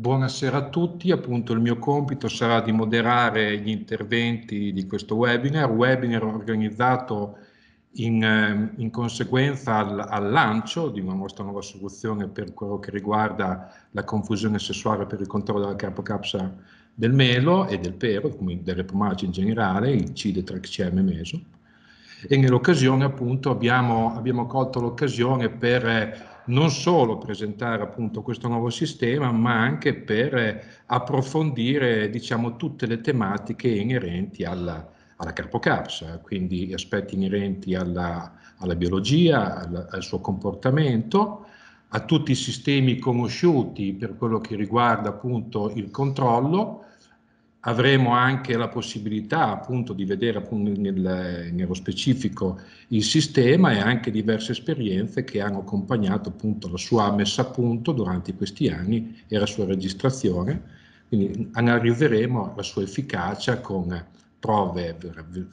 Buonasera a tutti, appunto il mio compito sarà di moderare gli interventi di questo webinar, webinar organizzato in, eh, in conseguenza al, al, lancio di una nostra nuova soluzione per quello che riguarda la confusione sessuale per il controllo della capocapsa del melo e del pero, quindi delle pomace in generale, il CIDE-TREC-CM meso, e nell'occasione appunto abbiamo, abbiamo colto l'occasione per non solo presentare appunto questo nuovo sistema, ma anche per eh, approfondire diciamo, tutte le tematiche inerenti alla, alla carpocarsa, quindi aspetti inerenti alla, alla biologia, al, al, suo comportamento, a tutti i sistemi conosciuti per quello che riguarda appunto il controllo, avremo anche la possibilità appunto di vedere appunto, nel, nello specifico il sistema e anche diverse esperienze che hanno accompagnato appunto la sua messa a punto durante questi anni e la sua registrazione. Quindi analizzeremo la sua efficacia con prove,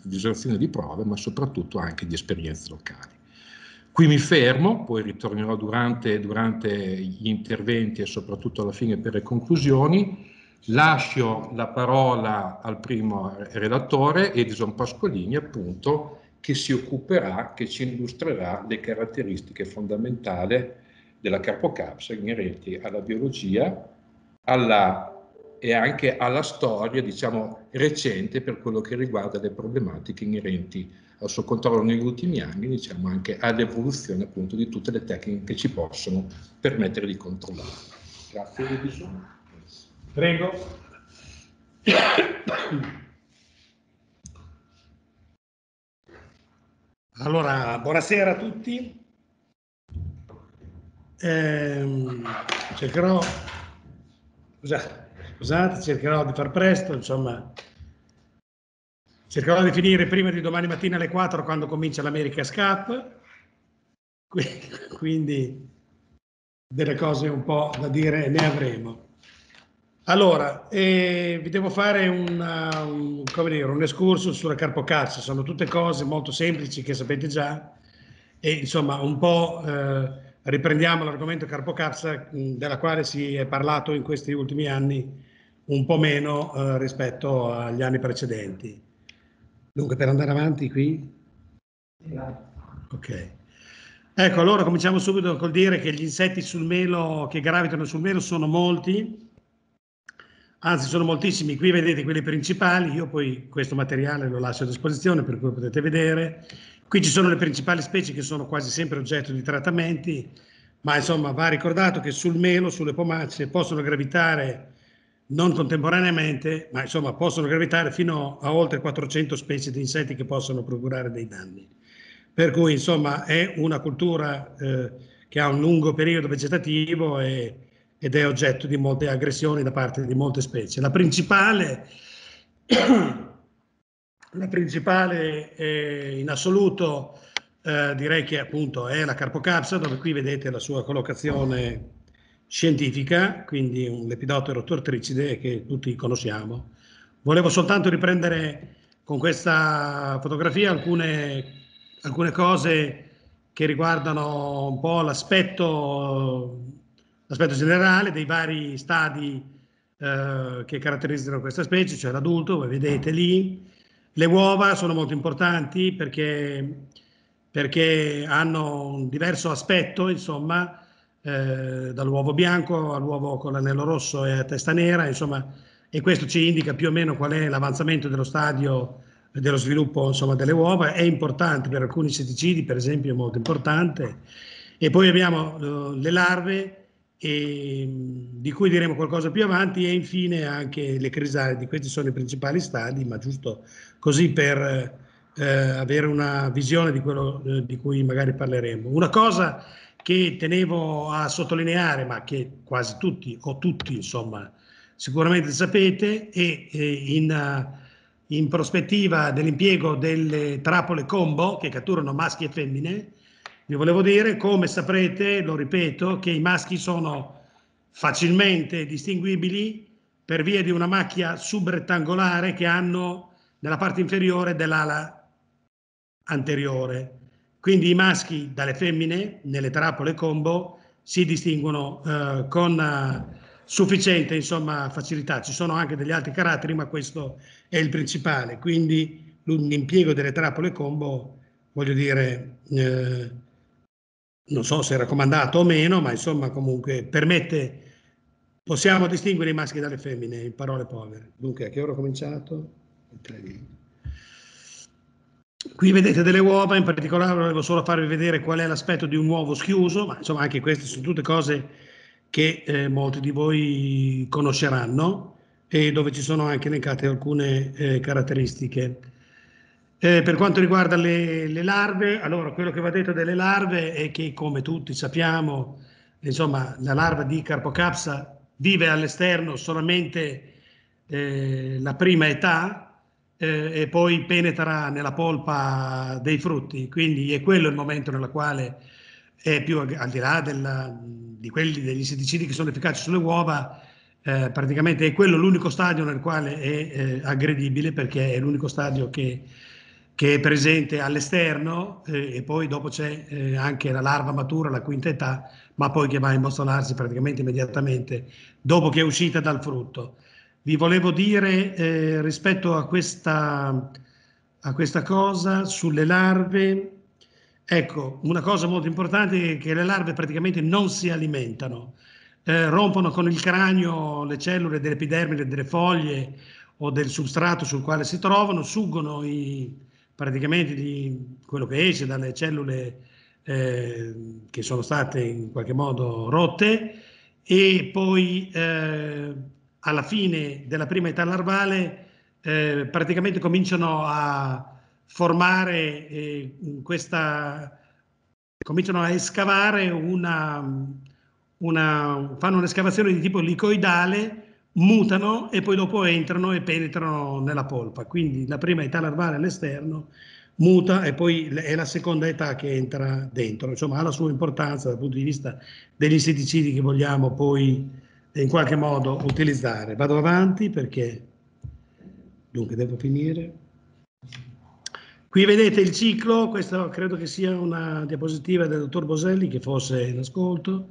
visualizzazione di prove, ma soprattutto anche di esperienze locali. Qui mi fermo, poi ritornerò durante, durante gli interventi e soprattutto alla fine per le conclusioni. Lascio la parola al primo relatore, Edison Pascolini, appunto, che si occuperà, che ci illustrerà le caratteristiche fondamentali della carpocapsa inerenti alla biologia alla, e anche alla storia, diciamo, recente per quello che riguarda le problematiche inerenti al suo controllo negli ultimi anni, diciamo, anche all'evoluzione appunto di tutte le tecniche che ci possono permettere di controllarla. Grazie Edison. Prego. Allora, buonasera a tutti. Eh, cercherò, scusate, cercherò di far presto, insomma, cercherò di finire prima di domani mattina alle 4 quando comincia l'America Scap, quindi delle cose un po' da dire ne avremo. Allora, eh, vi devo fare una, un, eh, dire, un, escurso sulla carpocaccia, sono tutte cose molto semplici che sapete già e insomma un po' eh, riprendiamo l'argomento carpocaccia mm, della quale si è parlato in questi ultimi anni un po' meno eh, rispetto agli anni precedenti. Dunque, per andare avanti qui? Ok. Ecco, allora cominciamo subito col dire che gli insetti sul melo, che gravitano sul melo sono molti Anzi, sono moltissimi. Qui vedete quelli principali. Io poi questo materiale lo lascio a disposizione per cui potete vedere. Qui ci sono le principali specie che sono quasi sempre oggetto di trattamenti, ma insomma va ricordato che sul melo, sulle pomace possono gravitare non contemporaneamente, ma insomma possono gravitare fino a oltre 400 specie di insetti che possono procurare dei danni. Per cui insomma è una cultura eh, che ha un lungo periodo vegetativo e ed è oggetto di molte aggressioni da parte di molte specie. La principale, la principale eh, in assoluto eh, direi che appunto è la Carpocapsa, dove qui vedete la sua collocazione scientifica, quindi un lepidotero tortricide che tutti conosciamo. Volevo soltanto riprendere con questa fotografia alcune, alcune cose che riguardano un po' l'aspetto l'aspetto generale dei vari stadi eh, che caratterizzano questa specie, cioè l'adulto, come vedete lì. Le uova sono molto importanti perché, perché hanno un diverso aspetto, insomma, eh, dall'uovo bianco all'uovo con l'anello rosso e a testa nera, insomma, e questo ci indica più o meno qual è l'avanzamento dello stadio dello sviluppo insomma, delle uova, è importante per alcuni insetticidi, per esempio, è molto importante. E poi abbiamo uh, le larve e, ehm, di cui diremo qualcosa più avanti e infine anche le crisalidi. Questi sono i principali stadi, ma giusto così per eh, avere una visione di quello eh, di cui magari parleremo. Una cosa che tenevo a sottolineare, ma che quasi tutti o tutti insomma sicuramente sapete, è e eh, in, in prospettiva dell'impiego delle trappole combo che catturano maschi e femmine, vi volevo dire, come saprete, lo ripeto, che i maschi sono facilmente distinguibili per via di una macchia subrettangolare che hanno nella parte inferiore dell'ala anteriore. Quindi i maschi dalle femmine, nelle trappole combo, si distinguono eh, con eh, sufficiente insomma, facilità. Ci sono anche degli altri caratteri, ma questo è il principale. Quindi l'impiego delle trappole combo, voglio dire, eh, non so se è raccomandato o meno, ma insomma comunque permette, possiamo distinguere i maschi dalle femmine in parole povere. Dunque, a che ora ho cominciato? Qui vedete delle uova, in particolare volevo solo farvi vedere qual è l'aspetto di un uovo schiuso, ma insomma anche queste sono tutte cose che eh, molti di voi conosceranno e dove ci sono anche elencate alcune eh, caratteristiche. Eh, per quanto riguarda le, le, larve, allora quello che va detto delle larve è che come tutti sappiamo, insomma, la larva di Carpocapsa vive all'esterno solamente eh, la prima età eh, e poi penetra nella polpa dei frutti, quindi è quello il momento nel quale è più al di là della, di quelli degli insetticidi che sono efficaci sulle uova, eh, praticamente è quello l'unico stadio nel quale è eh, aggredibile perché è l'unico stadio che che è presente all'esterno eh, e poi dopo c'è eh, anche la larva matura, la quinta età, ma poi che va a immostolarsi praticamente immediatamente dopo che è uscita dal frutto. Vi volevo dire eh, rispetto a questa, a questa cosa sulle larve, ecco, una cosa molto importante è che le larve praticamente non si alimentano, eh, rompono con il cranio le cellule dell'epidermide delle foglie o del substrato sul quale si trovano, sugono i, praticamente di quello che esce dalle cellule eh, che sono state in qualche modo rotte e poi eh, alla fine della prima età larvale eh, praticamente cominciano a formare eh, questa cominciano a escavare una, una fanno un'escavazione di tipo licoidale mutano e poi dopo entrano e penetrano nella polpa. Quindi la prima età larvale all'esterno muta e poi è la seconda età che entra dentro. Insomma, ha la sua importanza dal punto di vista degli insetticidi che vogliamo poi eh, in qualche modo utilizzare. Vado avanti perché dunque devo finire. Qui vedete il ciclo, questa credo che sia una diapositiva del dottor Boselli che fosse in ascolto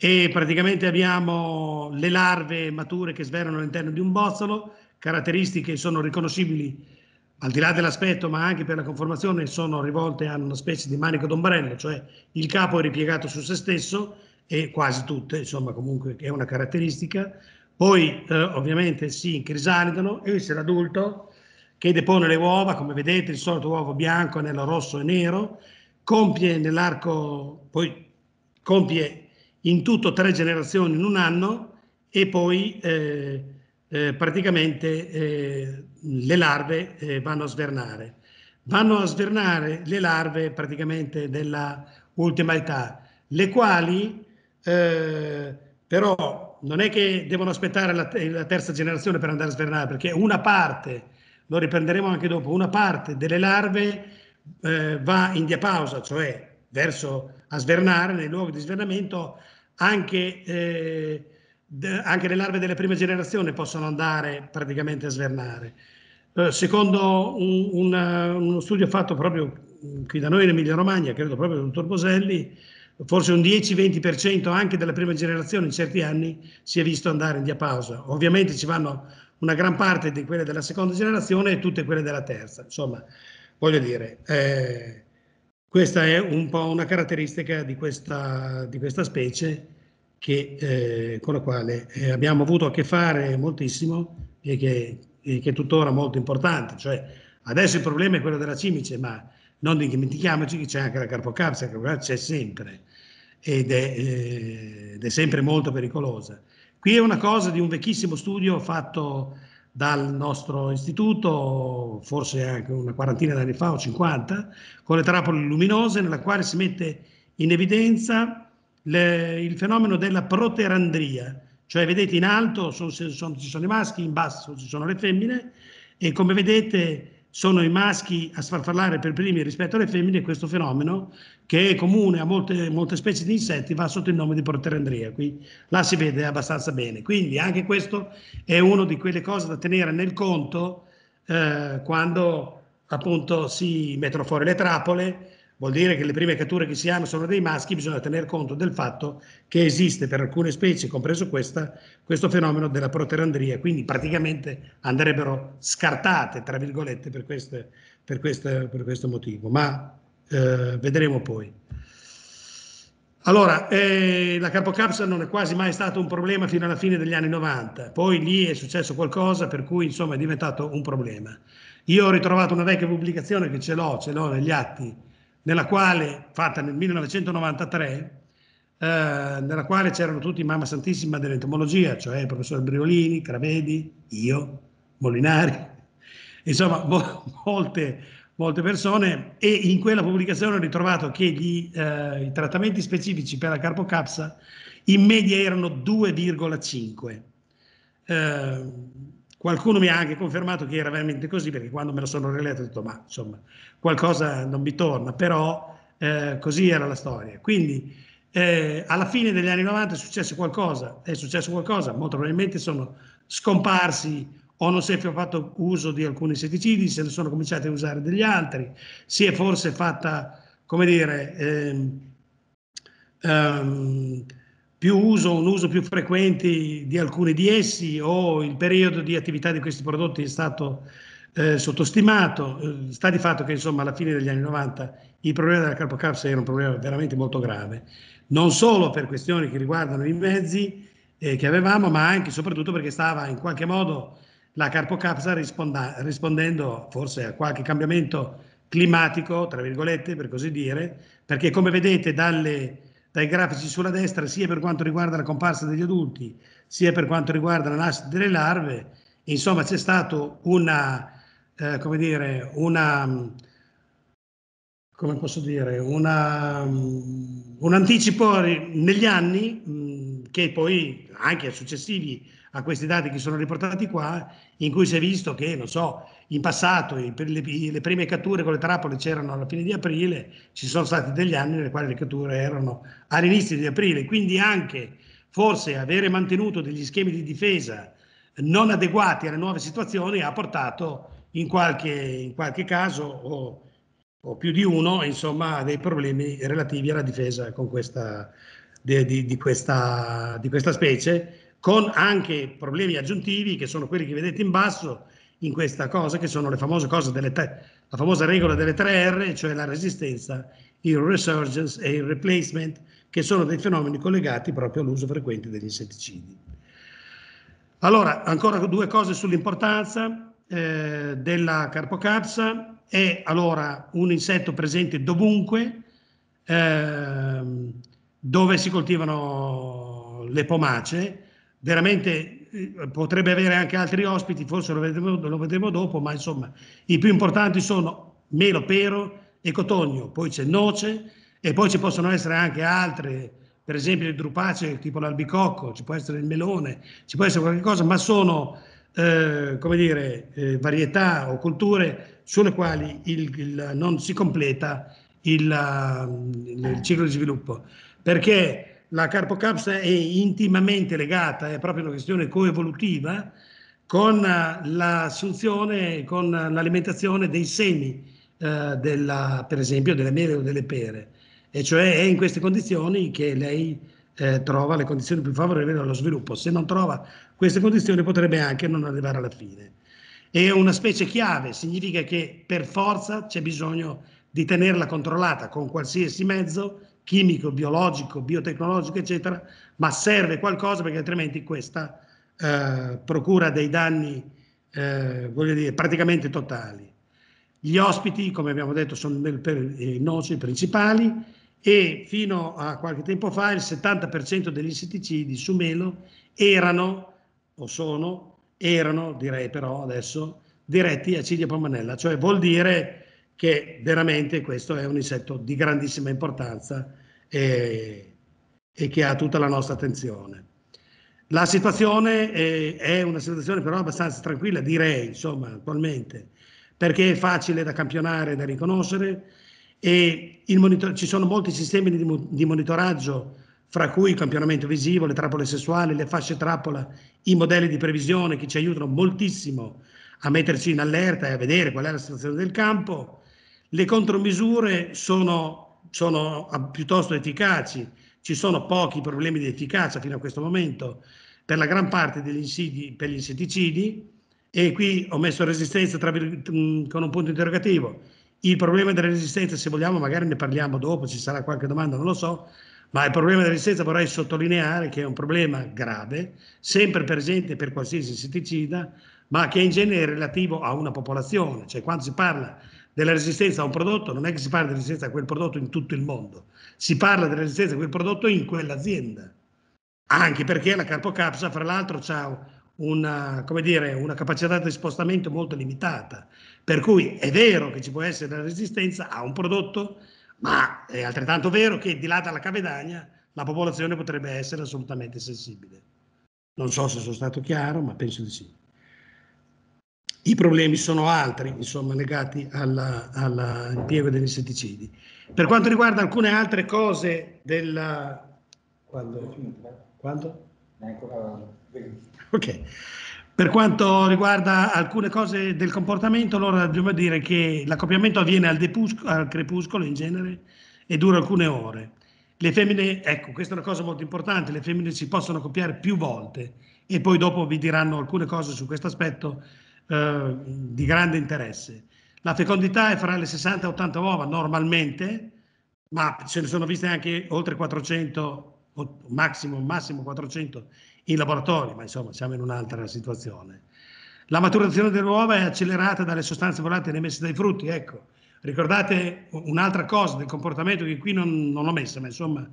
e praticamente abbiamo le larve mature che sverano all'interno di un bozzolo, caratteristiche sono riconoscibili al di là dell'aspetto ma anche per la conformazione sono rivolte a una specie di manico d'ombrello, cioè il capo è ripiegato su se stesso e quasi tutte, insomma comunque è una caratteristica, poi eh, ovviamente si incrisalidano e se l'adulto che depone le uova, come vedete il solito uovo bianco, anello rosso e nero, compie nell'arco, poi compie in tutto tre generazioni in un anno e poi eh, eh, praticamente eh, le larve eh, vanno a svernare. Vanno a svernare le larve praticamente della ultima età, le quali eh, però non è che devono aspettare la, la terza generazione per andare a svernare, perché una parte, lo riprenderemo anche dopo, una parte delle larve eh, va in diapausa, cioè verso a svernare nei luoghi di svernamento, anche, eh, anche le larve delle prime generazioni possono andare praticamente a svernare. Eh, secondo un, un, uno studio fatto proprio qui da noi in Emilia Romagna, credo proprio dal dottor Boselli, forse un 10-20% anche della prima generazione in certi anni si è visto andare in diapausa. Ovviamente ci vanno una gran parte di quelle della seconda generazione e tutte quelle della terza. Insomma, voglio dire, eh, questa è un po' una caratteristica di questa, di questa specie che, eh, con la quale eh, abbiamo avuto a che fare moltissimo e che, e che, è tuttora molto importante. Cioè, adesso il problema è quello della cimice, ma non dimentichiamoci che c'è anche la carpocapsia, che c'è sempre ed è, eh, ed è, sempre molto pericolosa. Qui è una cosa di un vecchissimo studio fatto dal nostro istituto, forse anche una quarantina d'anni fa o 50, con le trappole luminose, nella quale si mette in evidenza le, il fenomeno della proterandria, cioè vedete in alto sono, sono, ci sono i maschi, in basso ci sono le femmine e come vedete sono i maschi a sfarfallare per primi rispetto alle femmine, questo fenomeno che è comune a molte, molte specie di insetti va sotto il nome di porterandria, qui la si vede abbastanza bene. Quindi anche questo è una di quelle cose da tenere nel conto eh, quando appunto si mettono fuori le trappole, vuol dire che le prime catture che si hanno sono dei maschi, bisogna tener conto del fatto che esiste per alcune specie, compreso questa, questo fenomeno della proterandria, quindi praticamente andrebbero scartate, tra virgolette, per, queste, per, queste, per questo motivo, ma eh, vedremo poi. Allora, eh, la capocapsa non è quasi mai stato un problema fino alla fine degli anni 90, poi lì è successo qualcosa per cui insomma è diventato un problema. Io ho ritrovato una vecchia pubblicazione che ce l'ho, ce l'ho negli atti, nella quale, fatta nel 1993, eh, nella quale c'erano tutti Mamma Santissima dell'entomologia, cioè il professor Briolini, Cravedi, io, Molinari, insomma mo- molte, molte, persone e in quella pubblicazione ho ritrovato che gli, eh, i trattamenti specifici per la carpocapsa in media erano 2,5. Eh, Qualcuno mi ha anche confermato che era veramente così, perché quando me lo sono riletto ho detto, ma insomma, qualcosa non mi torna, però eh, così era la storia. Quindi eh, alla fine degli anni 90 è successo qualcosa, è successo qualcosa, molto probabilmente sono scomparsi o non si è più fatto uso di alcuni insetticidi, se ne sono cominciati a usare degli altri, si è forse fatta, come dire, ehm, ehm più uso, un uso più frequente di alcuni di essi o il periodo di attività di questi prodotti è stato eh, sottostimato. Eh, sta di fatto che insomma alla fine degli anni 90 il problema della carpocapsa era un problema veramente molto grave, non solo per questioni che riguardano i mezzi eh, che avevamo, ma anche e soprattutto perché stava in qualche modo la carpocapsa rispondendo forse a qualche cambiamento climatico, tra virgolette, per così dire, perché come vedete dalle dai grafici sulla destra sia per quanto riguarda la comparsa degli adulti sia per quanto riguarda la nascita delle larve. Insomma, c'è stato una, eh, come dire, una, mm, come posso dire, una, mm, un anticipo negli anni mh, mm, che poi anche successivi a questi dati che sono riportati qua, in cui si è visto che, non so, in passato le, le prime catture con le trappole c'erano alla fine di aprile, ci sono stati degli anni nelle quali le catture erano all'inizio di aprile, quindi anche forse avere mantenuto degli schemi di difesa non adeguati alle nuove situazioni ha portato in qualche, in qualche caso o, o, più di uno insomma, dei problemi relativi alla difesa questa, di, di, di, questa, di questa specie, con anche problemi aggiuntivi che sono quelli che vedete in basso, in questa cosa, che sono le famose cose delle tre, la famosa regola delle tre R, cioè la resistenza, il resurgence e il replacement, che sono dei fenomeni collegati proprio all'uso frequente degli insetticidi. Allora, ancora due cose sull'importanza eh, della carpocapsa. È allora un insetto presente dovunque, eh, dove si coltivano le pomace, veramente potrebbe avere anche altri ospiti, forse lo vedremo, lo vedremo dopo, ma insomma i più importanti sono Melo Pero e Cotogno, poi c'è Noce e poi ci possono essere anche altre, per esempio il drupace tipo l'albicocco, ci può essere il melone, ci può essere qualche cosa, ma sono eh, come dire, eh, varietà o culture sulle quali il, il, non si completa il, il ciclo di sviluppo. Perché la carpocaps è intimamente legata, è proprio una questione coevolutiva, con eh, l'assunzione, con l'alimentazione dei semi, eh, della, per esempio, delle mele o delle pere. E cioè è in queste condizioni che lei eh, trova le condizioni più favorevoli allo sviluppo. Se non trova queste condizioni potrebbe anche non arrivare alla fine. È una specie chiave, significa che per forza c'è bisogno di tenerla controllata con qualsiasi mezzo, chimico, biologico, biotecnologico, eccetera, ma serve qualcosa perché altrimenti questa eh, procura dei danni, eh, voglio dire, praticamente totali. Gli ospiti, come abbiamo detto, sono eh, i noci principali e fino a qualche tempo fa il 70% degli insetticidi su melo erano, o sono, erano, direi però adesso, diretti a Cidia Pomanella, cioè vuol dire che veramente questo è un insetto di grandissima importanza e, e che ha tutta la nostra attenzione. La situazione è, è una situazione però abbastanza tranquilla, direi, insomma, attualmente, perché è facile da campionare, e da riconoscere e monitor- ci sono molti sistemi di, di monitoraggio, fra cui il campionamento visivo, le trappole sessuali, le fasce trappola, i modelli di previsione che ci aiutano moltissimo a metterci in allerta e a vedere qual è la situazione del campo le contromisure sono, sono ah, piuttosto efficaci, ci sono pochi problemi di efficacia fino a questo momento per la gran parte degli insidi, per gli insetticidi e qui ho messo resistenza tra, mm, con un punto interrogativo. Il problema della resistenza, se vogliamo, magari ne parliamo dopo, ci sarà qualche domanda, non lo so, ma il problema della resistenza vorrei sottolineare che è un problema grave, sempre presente per qualsiasi insetticida, ma che in genere è relativo a una popolazione, cioè quando si parla della resistenza a un prodotto, non è che si parla di resistenza a quel prodotto in tutto il mondo, si parla della resistenza a quel prodotto in quell'azienda. Anche perché la carpocapsa, fra l'altro, ha una, dire, una, capacità di spostamento molto limitata. Per cui è vero che ci può essere la resistenza a un prodotto, ma è altrettanto vero che di là dalla cavedagna la popolazione potrebbe essere assolutamente sensibile. Non so se sono stato chiaro, ma penso di sì. I problemi sono altri, insomma, legati all'impiego degli insetticidi. Per quanto riguarda alcune altre cose della... Quando? Quando? Ok. Per quanto riguarda alcune cose del comportamento, allora dobbiamo dire che l'accoppiamento avviene al, depusco, al, crepuscolo in genere e dura alcune ore. Le femmine, ecco, questa è una cosa molto importante, le femmine si possono accoppiare più volte e poi dopo vi diranno alcune cose su questo aspetto eh, di grande interesse. La fecondità è fra le 60 e 80 uova normalmente, ma ce ne sono viste anche oltre 400, massimo, massimo 400 in laboratorio, ma insomma siamo in un'altra situazione. La maturazione delle uova è accelerata dalle sostanze volatili emesse dai frutti, ecco. Ricordate un'altra cosa del comportamento che qui non, non l'ho messa, ma insomma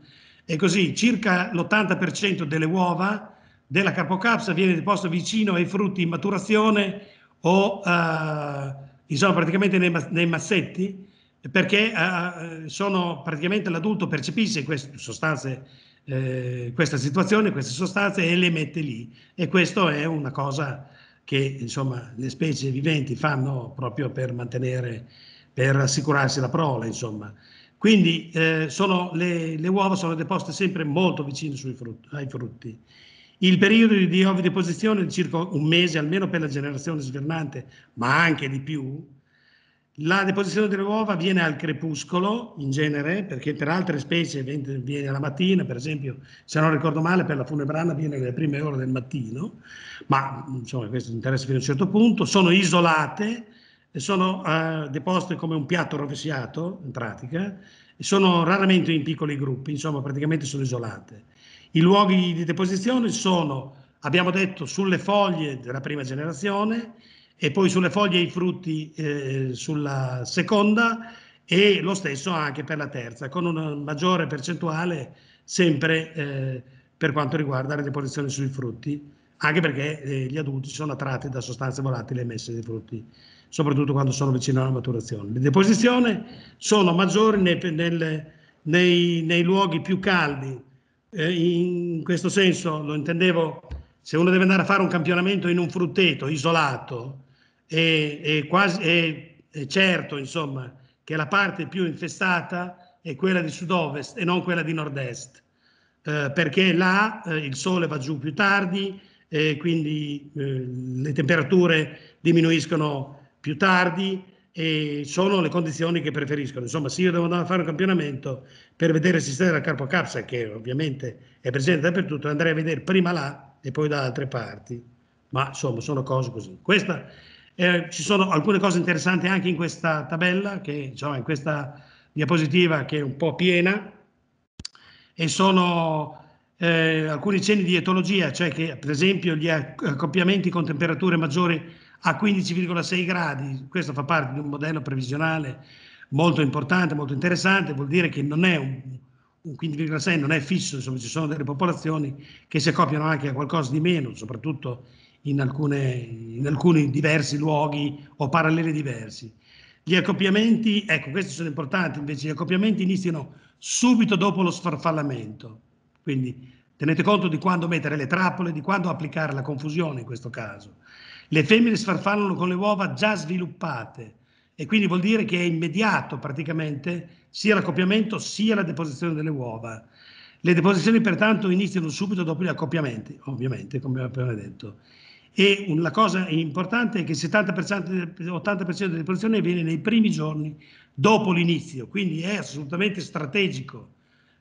è così, circa l'80% delle uova della carpocapsa viene deposto vicino ai frutti in maturazione o eh, li sono praticamente nei, nei massetti perché eh, eh, sono praticamente l'adulto percepisce queste sostanze, eh, questa situazione, queste sostanze e le mette lì. E questo è una cosa che insomma, le specie viventi fanno proprio per mantenere, per assicurarsi la prole, insomma. Quindi eh, le, le, uova sono deposte sempre molto vicine frutti, ai frutti. Il periodo di ovideposizione di circa un mese, almeno per la generazione svernante, ma anche di più, la deposizione delle uova viene al crepuscolo, in genere, perché per altre specie viene alla mattina, per esempio, se non ricordo male, per la funebrana viene alle prime ore del mattino, ma insomma questo interessa fino a un certo punto, sono isolate, e sono eh, deposte come un piatto rovesciato, in pratica, sono raramente in piccoli gruppi, insomma praticamente sono isolate. I luoghi di deposizione sono, abbiamo detto, sulle foglie della prima generazione e poi sulle foglie e i frutti eh, sulla seconda e lo stesso anche per la terza, con una maggiore percentuale sempre eh, per quanto riguarda le deposizioni sui frutti, anche perché eh, gli adulti sono attratti da sostanze volatili emesse dai frutti, soprattutto quando sono vicino alla maturazione. Le deposizioni sono maggiori nei, nei, nei luoghi più caldi eh, in questo senso lo intendevo, se uno deve andare a fare un campionamento in un frutteto isolato, è, è quasi, è, è certo insomma, che la parte più infestata è quella di sud-ovest e non quella di nord-est, eh, perché là eh, il sole va giù più tardi e quindi eh, le temperature diminuiscono più tardi e sono le condizioni che preferiscono. Insomma, se io devo andare a fare un campionamento, per vedere il sistema della carpocapsa, che ovviamente è presente dappertutto, andrei a vedere prima là e poi da altre parti, ma insomma sono cose così. Questa, eh, ci sono alcune cose interessanti anche in questa tabella, che, diciamo, in questa diapositiva che è un po' piena, e sono eh, alcuni cenni di etologia, cioè che per esempio gli accoppiamenti con temperature maggiori a 15,6 gradi, questo fa parte di un modello previsionale molto importante, molto interessante, vuol dire che non è un, un 15,6 non è fisso, insomma ci sono delle popolazioni che si accoppiano anche a qualcosa di meno, soprattutto in, alcune, in alcuni diversi luoghi o paralleli diversi. Gli accoppiamenti, ecco questi sono importanti, invece gli accoppiamenti iniziano subito dopo lo sfarfallamento, quindi tenete conto di quando mettere le trappole, di quando applicare la confusione in questo caso. Le femmine sfarfallano con le uova già sviluppate, e quindi vuol dire che è immediato praticamente sia l'accoppiamento sia la deposizione delle uova. Le deposizioni pertanto iniziano subito dopo gli accoppiamenti, ovviamente, come abbiamo appena detto. E la cosa importante è che il 70%, 80% delle deposizioni avviene nei primi giorni dopo l'inizio, quindi è assolutamente strategico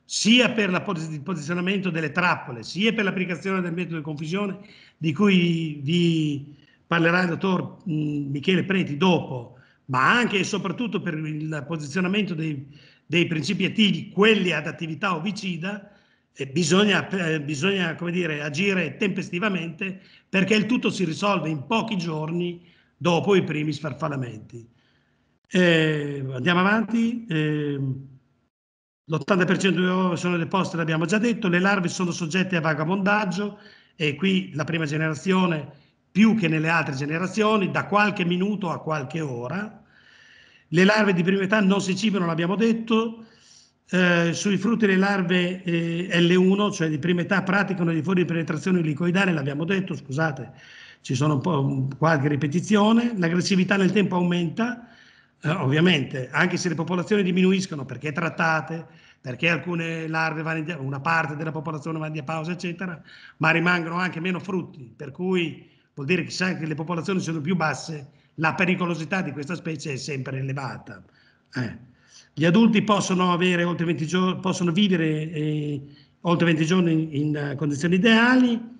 sia per il posizionamento delle trappole, sia per l'applicazione del metodo di confusione di cui vi parlerà il dottor Michele Preti dopo, ma anche e soprattutto per il posizionamento dei, dei principi attivi, quelli ad attività ovicida, eh, bisogna, eh, bisogna dire, agire tempestivamente perché il tutto si risolve in pochi giorni dopo i primi sfarfallamenti. Eh, andiamo avanti. L'80% delle uova sono deposte, l'abbiamo già detto, le larve sono soggette a vagabondaggio e qui la prima generazione più che nelle altre generazioni, da qualche minuto a qualche ora. Le larve di prima età non si cibano, l'abbiamo detto. Eh, sui frutti le larve eh, L1, cioè di prima età, praticano di fuori di penetrazione elicoidale, l'abbiamo detto, scusate, ci sono un po' qualche ripetizione. L'aggressività nel tempo aumenta, eh, ovviamente, anche se le popolazioni diminuiscono perché trattate, perché alcune larve vanno in, una parte della popolazione va in diapausa, eccetera, ma rimangono anche meno frutti, per cui vuol dire che se anche le popolazioni sono più basse, la pericolosità di questa specie è sempre elevata. Eh. Gli adulti possono, avere oltre 20 giorni, possono vivere eh, oltre 20 giorni in, in condizioni ideali.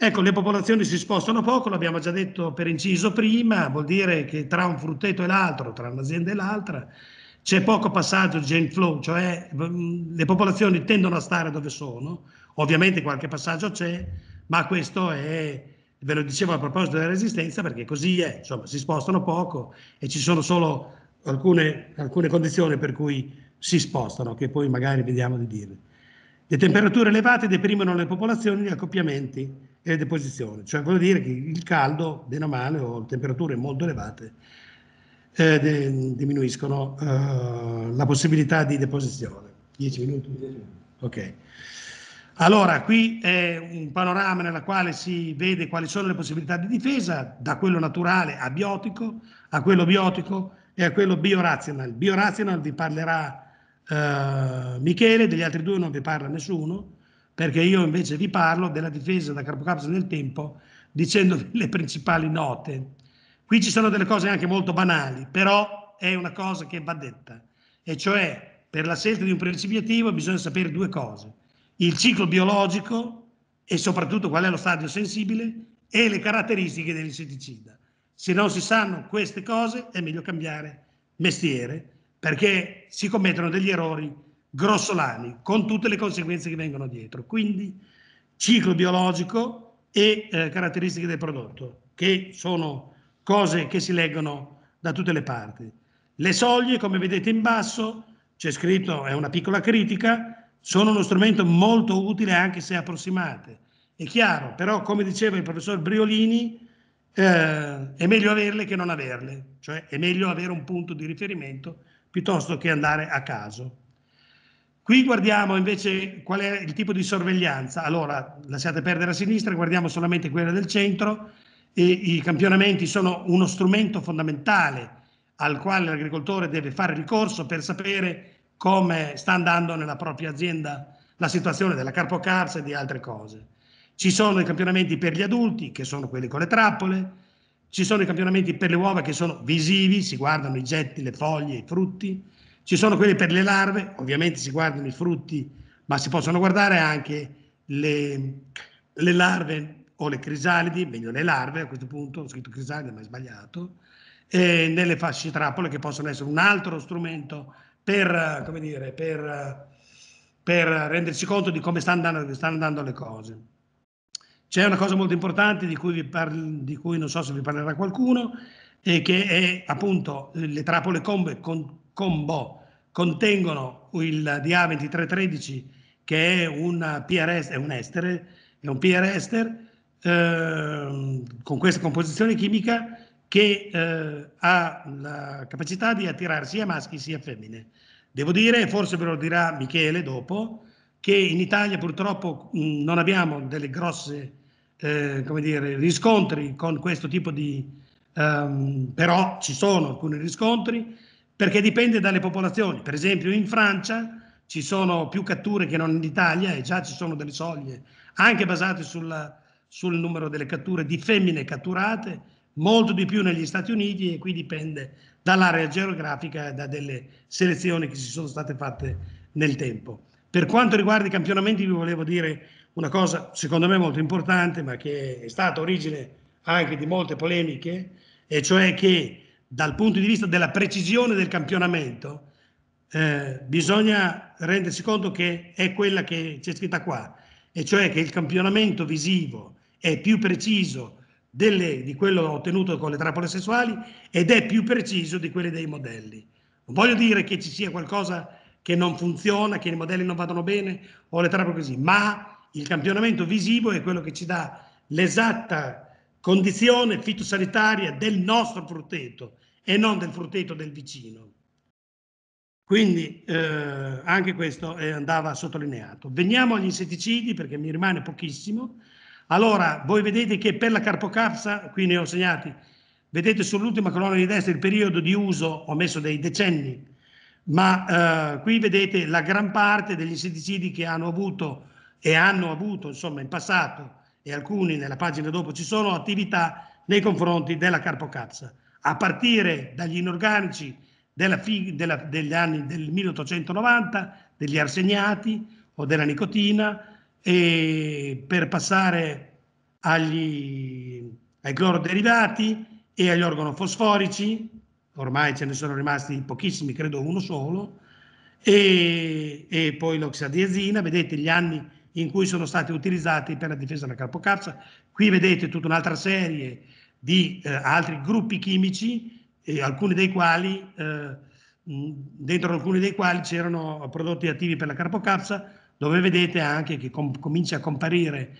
Ecco, le popolazioni si spostano poco, l'abbiamo già detto per inciso prima, vuol dire che tra un frutteto e l'altro, tra un'azienda e l'altra, c'è poco passaggio gen flow, cioè mm, le popolazioni tendono a stare dove sono, ovviamente qualche passaggio c'è, ma questo è ve lo dicevo a proposito della resistenza perché così è, insomma si spostano poco e ci sono solo alcune, alcune condizioni per cui si spostano, che poi magari vediamo di dire. Le temperature elevate deprimono le popolazioni, gli accoppiamenti e le deposizioni, cioè vuol dire che il caldo, bene o male, o temperature molto elevate, eh, de- diminuiscono eh, la possibilità di deposizione. 10 minuti? Ok. Allora, qui è un panorama nella quale si vede quali sono le possibilità di difesa, da quello naturale a biotico, a quello biotico e a quello biorazional. Biorazional vi parlerà eh, Michele, degli altri due non vi parla nessuno, perché io invece vi parlo della difesa da carpocapsule nel tempo dicendovi le principali note. Qui ci sono delle cose anche molto banali, però è una cosa che va detta, e cioè per la scelta di un principiativo bisogna sapere due cose il ciclo biologico e soprattutto qual è lo stadio sensibile e le caratteristiche dell'insetticida. Se non si sanno queste cose è meglio cambiare mestiere perché si commettono degli errori grossolani con tutte le conseguenze che vengono dietro. Quindi ciclo biologico e eh, caratteristiche del prodotto, che sono cose che si leggono da tutte le parti. Le soglie, come vedete in basso, c'è scritto, è una piccola critica, sono uno strumento molto utile anche se approssimate. È chiaro, però come diceva il professor Briolini, eh, è meglio averle che non averle, cioè è meglio avere un punto di riferimento piuttosto che andare a caso. Qui guardiamo invece qual è il tipo di sorveglianza. Allora, lasciate perdere a sinistra, guardiamo solamente quella del centro e i campionamenti sono uno strumento fondamentale al quale l'agricoltore deve fare ricorso per sapere come sta andando nella propria azienda la situazione della Carpo Cars e di altre cose. Ci sono i campionamenti per gli adulti, che sono quelli con le trappole, ci sono i campionamenti per le uova che sono visivi, si guardano i getti, le foglie, i frutti, ci sono quelli per le larve, ovviamente si guardano i frutti, ma si possono guardare anche le, le larve o le crisalidi, meglio le larve a questo punto, ho scritto crisalide ma è sbagliato, nelle fasce trappole che possono essere un altro strumento per, come dire, per, per renderci conto di come stanno andando, stanno andando, le cose. C'è una cosa molto importante di cui, parli, di cui non so se vi parlerà qualcuno, e che è appunto le trappole combo, con, combo contengono il DA2313 che è un PRS, è un estere, è un PR ester eh, con questa composizione chimica che eh, ha la capacità di attirare sia maschi sia femmine. Devo dire, forse ve lo dirà Michele dopo, che in Italia purtroppo mh, mm, non abbiamo delle grosse eh, come dire, riscontri con questo tipo di... Um, però ci sono alcuni riscontri perché dipende dalle popolazioni. Per esempio in Francia ci sono più catture che non in Italia e già ci sono delle soglie anche basate sulla, sul numero delle catture di femmine catturate molto di più negli Stati Uniti e qui dipende dall'area geografica e da delle selezioni che si sono state fatte nel tempo. Per quanto riguarda i campionamenti vi volevo dire una cosa secondo me molto importante ma che è stata origine anche di molte polemiche e cioè che dal punto di vista della precisione del campionamento eh, bisogna rendersi conto che è quella che c'è scritta qua e cioè che il campionamento visivo è più preciso delle, di quello ottenuto con le trappole sessuali ed è più preciso di quelli dei modelli. Non voglio dire che ci sia qualcosa che non funziona, che i modelli non vadano bene o le trappole così, ma il campionamento visivo è quello che ci dà l'esatta condizione fitosanitaria del nostro frutteto e non del frutteto del vicino. Quindi eh, anche questo eh, andava sottolineato. Veniamo agli insetticidi perché mi rimane pochissimo. Allora, voi vedete che per la carpocapsa, qui ne ho segnati, vedete sull'ultima colonna di destra il periodo di uso, ho messo dei decenni, ma eh, qui vedete la gran parte degli insetticidi che hanno avuto e hanno avuto, insomma, in passato e alcuni nella pagina dopo ci sono attività nei confronti della carpocazza, a partire dagli inorganici della, della, degli anni del 1890, degli arseniati o della nicotina, e per passare agli, ai cloroderivati e agli organofosforici, ormai ce ne sono rimasti pochissimi, credo uno solo, e, e poi l'oxadiazina, vedete gli anni in cui sono stati utilizzati per la difesa della carpocazza. Qui vedete tutta un'altra serie di eh, altri gruppi chimici, eh, alcuni dei quali, eh, dentro alcuni dei quali c'erano prodotti attivi per la carpocazza, dove vedete anche che com- comincia a comparire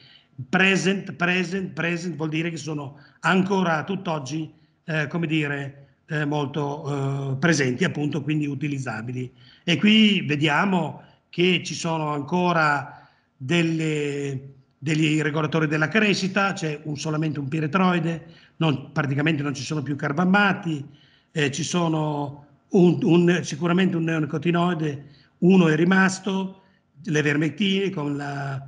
present, present, present, vuol dire che sono ancora tutt'oggi, eh, come dire, eh, molto eh, presenti, appunto, quindi utilizzabili. E qui vediamo che ci sono ancora delle, degli regolatori della crescita, c'è un, solamente un piretroide, non, praticamente non ci sono più carbammati, eh, ci sono un, un, sicuramente un neonicotinoide, uno è rimasto, le vermettine, con la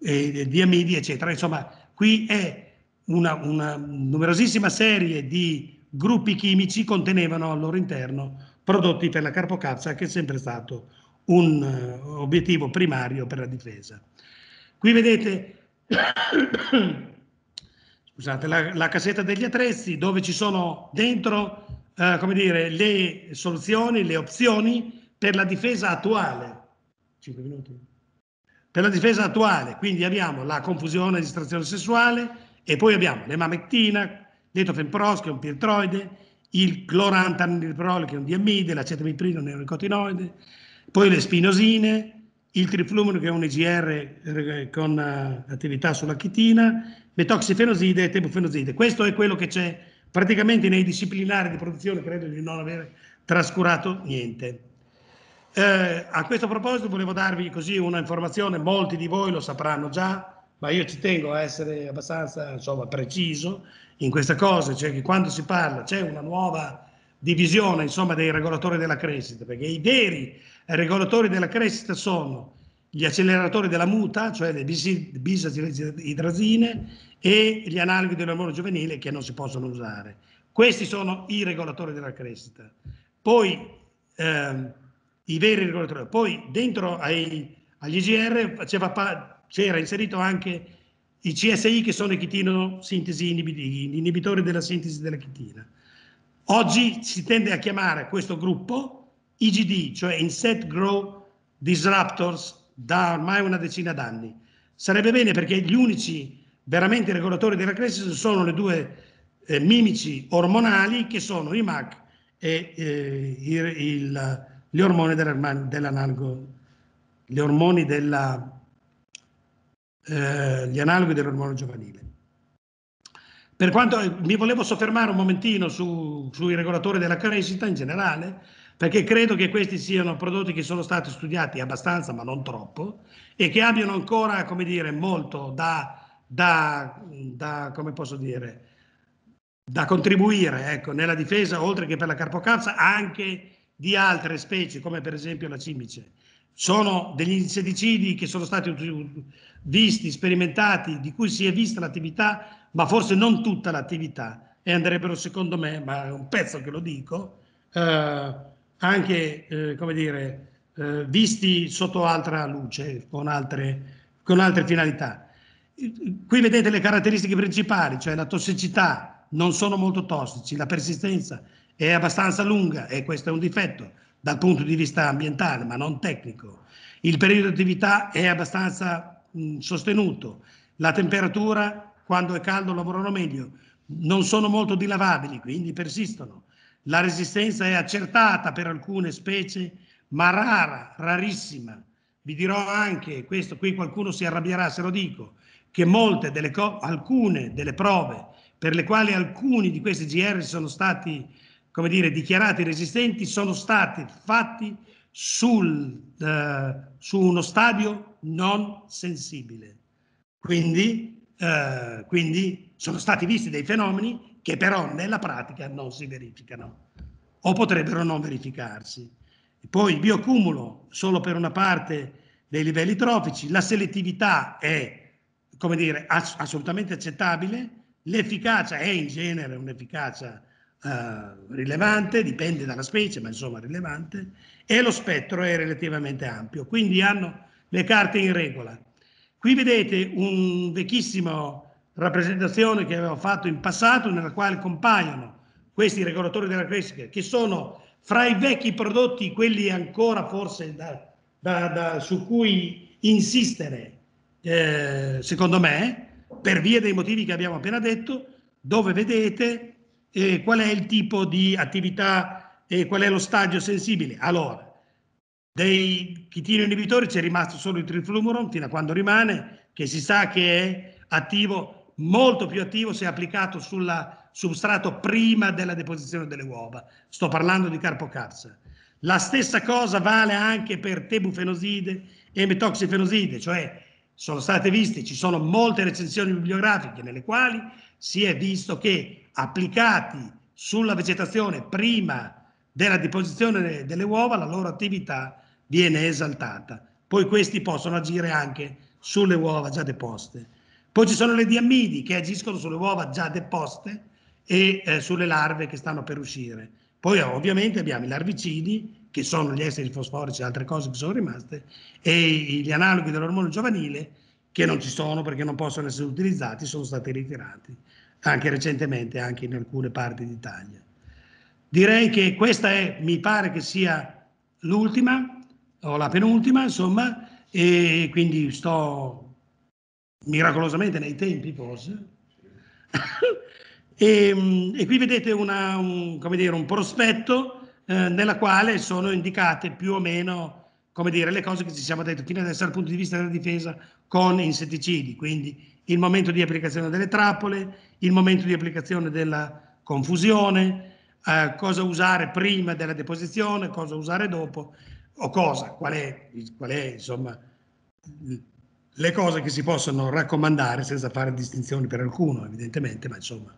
eh, diamidi, eccetera. Insomma, qui è una, una numerosissima serie di gruppi chimici contenevano al loro interno prodotti per la carpocazza, che è sempre stato un uh, obiettivo primario per la difesa. Qui vedete scusate, la, la, casetta degli attrezzi dove ci sono dentro uh, come dire, le soluzioni, le opzioni per la difesa attuale. 5 minuti. Per la difesa attuale, quindi abbiamo la confusione e distrazione sessuale e poi abbiamo l'emamectina, l'etofenpros che è un pirtroide, il clorantaminiprol che è un diamide, l'acetamiprino è un nicotinoide, poi le spinosine, il triflumino che è un IGR eh, con eh, attività sulla chitina, metoxifenoside e tempofenoside. Questo è quello che c'è praticamente nei disciplinari di produzione, credo di non aver trascurato niente. Eh, a questo proposito volevo darvi così una informazione, molti di voi lo sapranno già, ma io ci tengo a essere abbastanza insomma, preciso in questa cosa, cioè che quando si parla c'è una nuova divisione insomma, dei regolatori della crescita, perché i veri regolatori della crescita sono gli acceleratori della muta, cioè le bisazidrazine e gli analoghi dell'ormone giovanile che non si possono usare. Questi sono i regolatori della crescita. Poi ehm, i veri regolatori. Poi dentro ai, agli IGR c'era inserito anche i CSI che sono i chitino sintesi inibitori, inibitori della sintesi della chitina. Oggi si tende a chiamare questo gruppo IGD, cioè Inset Grow Disruptors, da ormai una decina d'anni. Sarebbe bene perché gli unici veramente regolatori della crescita sono le due eh, mimici ormonali che sono i MAC e eh, il, il gli ormoni dell'analogo, gli ormoni della, eh, gli analoghi dell'ormone giovanile. Per quanto mi volevo soffermare un momentino su, sui regolatori della crescita in generale, perché credo che questi siano prodotti che sono stati studiati abbastanza, ma non troppo, e che abbiano ancora, come dire, molto da, da, da come posso dire, da contribuire ecco, nella difesa, oltre che per la carpocazza, anche di altre specie, come per esempio la cimice. Sono degli insetticidi che sono stati visti, sperimentati, di cui si è vista l'attività, ma forse non tutta l'attività, e andrebbero secondo me, ma è un pezzo che lo dico, eh, anche, eh, come dire, eh, visti sotto altra luce, con altre, con altre finalità. Qui vedete le caratteristiche principali, cioè la tossicità, non sono molto tossici, la persistenza, è abbastanza lunga e questo è un difetto dal punto di vista ambientale, ma non tecnico. Il periodo di attività è abbastanza mh, sostenuto. La temperatura, quando è caldo, lavorano meglio. Non sono molto dilavabili, quindi persistono. La resistenza è accertata per alcune specie, ma rara, rarissima. Vi dirò anche, questo qui qualcuno si arrabbierà se lo dico, che molte delle co- alcune delle prove per le quali alcuni di questi GR sono stati come dire, dichiarati resistenti sono stati fatti sul, eh, su uno stadio non sensibile. Quindi, eh, quindi sono stati visti dei fenomeni che però nella pratica non si verificano o potrebbero non verificarsi. Poi il biocumulo solo per una parte dei livelli trofici, la selettività è come dire, ass- assolutamente accettabile, l'efficacia è in genere un'efficacia eh, rilevante, dipende dalla specie, ma insomma rilevante, e lo spettro è relativamente ampio, quindi hanno le carte in regola. Qui vedete un vecchissimo rappresentazione che avevo fatto in passato nella quale compaiono questi regolatori della crescita che sono fra i vecchi prodotti quelli ancora forse da, da, da, su cui insistere eh, secondo me per via dei motivi che abbiamo appena detto dove vedete eh, qual è il tipo di attività, eh, qual è lo stadio sensibile. Allora, dei chitini inibitori c'è rimasto solo il triflumuron fino a quando rimane, che si sa che è attivo, molto più attivo se applicato sul substrato prima della deposizione delle uova. Sto parlando di carpocazza. La stessa cosa vale anche per tebufenoside e metoxifenoside, cioè sono state viste, ci sono molte recensioni bibliografiche nelle quali si è visto che applicati sulla vegetazione prima della deposizione delle uova, la loro attività viene esaltata. Poi questi possono agire anche sulle uova già deposte. Poi ci sono le diammidi che agiscono sulle uova già deposte e eh, sulle larve che stanno per uscire. Poi eh, ovviamente abbiamo i larvicidi, che sono gli esseri fosforici e altre cose che sono rimaste, e gli analoghi dell'ormone giovanile, che non ci sono perché non possono essere utilizzati, sono stati ritirati anche recentemente, anche in alcune parti d'Italia. Direi che questa è, mi pare che sia l'ultima o la penultima, insomma, e quindi sto miracolosamente nei tempi forse. e, ehm, e, qui vedete una, un, dire, un prospetto eh, nella quale sono indicate più o meno come dire, le cose che ci siamo detto fino adesso dal punto di vista della difesa con insetticidi, quindi il momento di applicazione delle trappole, il momento di applicazione della confusione, eh, cosa usare prima della deposizione, cosa usare dopo, o cosa, qual è, qual è insomma le cose che si possono raccomandare senza fare distinzioni per alcuno, evidentemente, ma insomma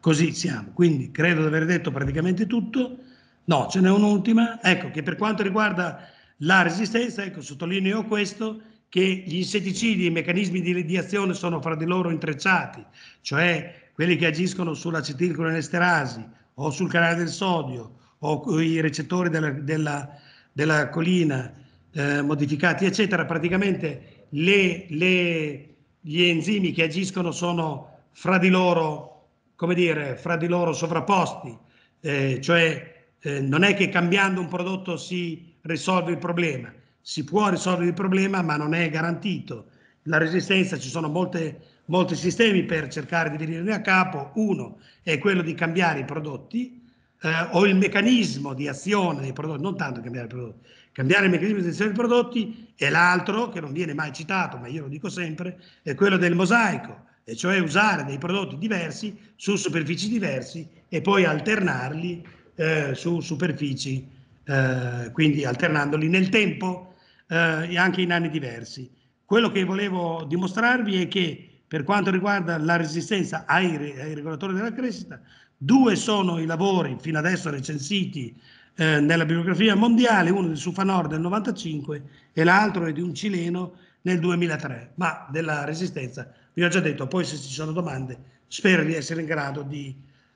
così siamo. Quindi credo di aver detto praticamente tutto. No, ce n'è un'ultima. Ecco che per quanto riguarda la resistenza, ecco, sottolineo questo, che gli insetticidi, i meccanismi di, di sono fra di loro intrecciati, cioè quelli che agiscono sull'acetilcolinesterasi o sul canale del sodio o i recettori della, della, della colina eh, modificati, eccetera, praticamente le, le, gli enzimi che agiscono sono fra di loro, come dire, fra di loro sovrapposti, eh, cioè eh, non è che cambiando un prodotto si risolve il problema. Si può risolvere il problema, ma non è garantito. La resistenza, ci sono molte, molti sistemi per cercare di venirne a capo. Uno è quello di cambiare i prodotti eh, o il meccanismo di azione dei prodotti, non tanto cambiare i prodotti, cambiare il meccanismo di azione dei prodotti e l'altro, che non viene mai citato, ma io lo dico sempre, è quello del mosaico, e cioè usare dei prodotti diversi su superfici diversi e poi alternarli eh, su superfici diverse eh, quindi alternandoli nel tempo eh, e anche in anni diversi. Quello che volevo dimostrarvi è che per quanto riguarda la resistenza ai, ai regolatori della crescita, due sono i lavori fino adesso recensiti eh, nella bibliografia mondiale, uno di Sufanor del 95 e l'altro è di un cileno nel 2003, ma della resistenza vi ho già detto, poi se ci sono domande spero di essere in grado di,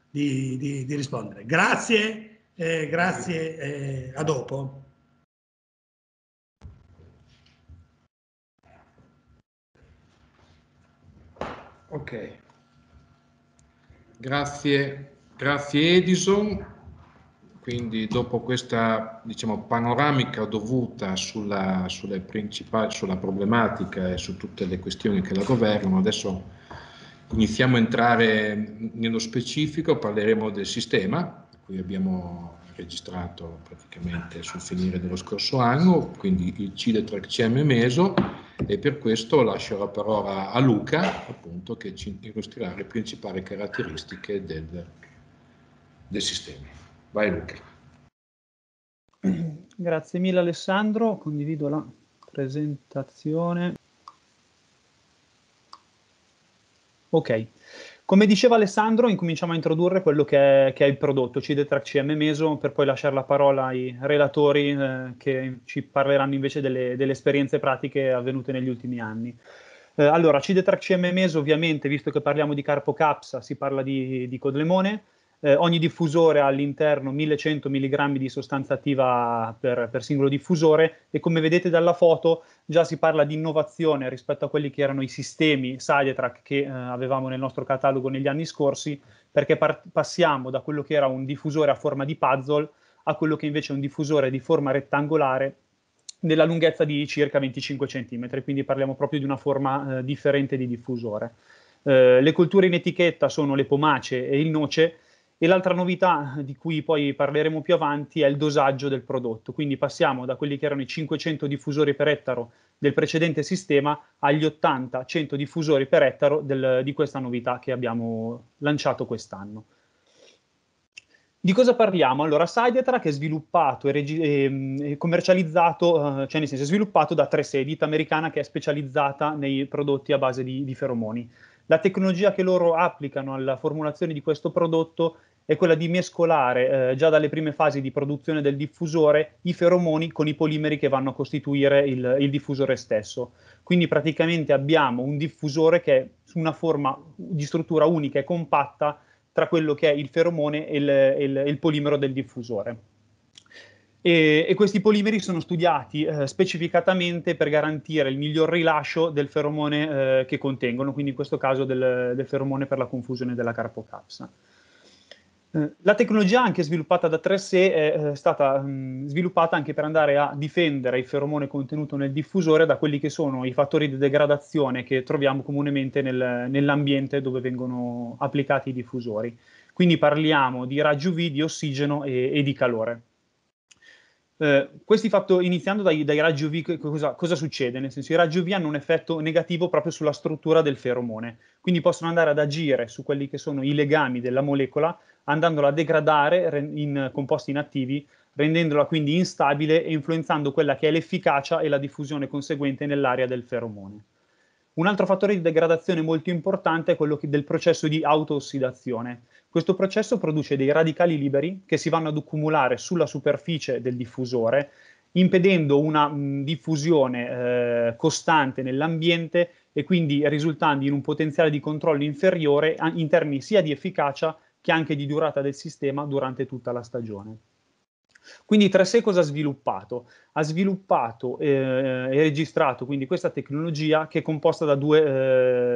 di, di, di rispondere. Grazie eh, grazie, eh, a dopo. Ok, grazie, grazie Edison. Quindi dopo questa diciamo, panoramica dovuta sulla, sulla, sulla problematica e su tutte le questioni che la governano, adesso iniziamo a entrare nello specifico, parleremo del sistema, cui abbiamo registrato praticamente sul finire dello scorso anno, quindi il Ciletrack CM Meso e per questo lascio la parola a Luca appunto, che ci illustrerà le principali caratteristiche del, del sistema. Vai Luca. Grazie mille Alessandro, condivido la presentazione. Ok, come diceva Alessandro, incominciamo a introdurre quello che è, che è il prodotto CDTrack CM Meso, per poi lasciare la parola ai relatori eh, che ci parleranno invece delle, delle, esperienze pratiche avvenute negli ultimi anni. Eh, allora, CDTrack CM Meso, ovviamente, visto che parliamo di Carpo Capsa, si parla di, di Codlemone, eh, ogni diffusore ha all'interno 1100 mg di sostanza attiva per, per singolo diffusore e come vedete dalla foto già si parla di innovazione rispetto a quelli che erano i sistemi Sidetrack che eh, avevamo nel nostro catalogo negli anni scorsi, perché par- passiamo da quello che era un diffusore a forma di puzzle a quello che invece è un diffusore di forma rettangolare della lunghezza di circa 25 cm, quindi parliamo proprio di una forma eh, differente di diffusore. Eh, le colture in etichetta sono le pomace e il noce, e l'altra novità di cui poi parleremo più avanti è il dosaggio del prodotto, quindi passiamo da quelli che erano i 500 diffusori per ettaro del precedente sistema agli 80-100 diffusori per ettaro del, di questa novità che abbiamo lanciato quest'anno. Di cosa parliamo? Allora, che è sviluppato e, mm, e commercializzato, eh, cioè nel senso è sviluppato da 3 sedi, ditta americana che è specializzata nei prodotti a base di, di feromoni. La tecnologia che loro applicano alla formulazione di questo prodotto è quella di mescolare eh, già dalle prime fasi di produzione del diffusore i feromoni con i polimeri che vanno a costituire il, il diffusore stesso. Quindi praticamente abbiamo un diffusore che è una forma di struttura unica e compatta tra quello che è il feromone e il, il, il polimero del diffusore. E, e questi polimeri sono studiati eh, specificatamente per garantire il miglior rilascio del feromone eh, che contengono, quindi in questo caso del, del feromone per la confusione della carpocapsa. Eh, la tecnologia anche sviluppata da 3 c è eh, stata mh, mm, sviluppata anche per andare a difendere il feromone contenuto nel diffusore da quelli che sono i fattori di degradazione che troviamo comunemente nel, nell'ambiente dove vengono applicati i diffusori. Quindi parliamo di raggio V, di ossigeno e, e di calore. Eh, questi fatto, iniziando dai, dai raggi UV, cosa, cosa, succede? Nel senso, i raggi UV hanno un effetto negativo proprio sulla struttura del feromone, quindi possono andare ad agire su quelli che sono i legami della molecola, andandola a degradare in composti inattivi, rendendola quindi instabile e influenzando quella che è l'efficacia e la diffusione conseguente nell'area del feromone. Un altro fattore di degradazione molto importante è quello del processo di auto-ossidazione. Questo processo produce dei radicali liberi che si vanno ad accumulare sulla superficie del diffusore, impedendo una mh, mm, diffusione eh, costante nell'ambiente e quindi risultando in un potenziale di controllo inferiore a, in termini sia di efficacia che anche di durata del sistema durante tutta la stagione. Quindi 3C cosa ha sviluppato? Ha sviluppato eh, e registrato quindi questa tecnologia che è composta da due,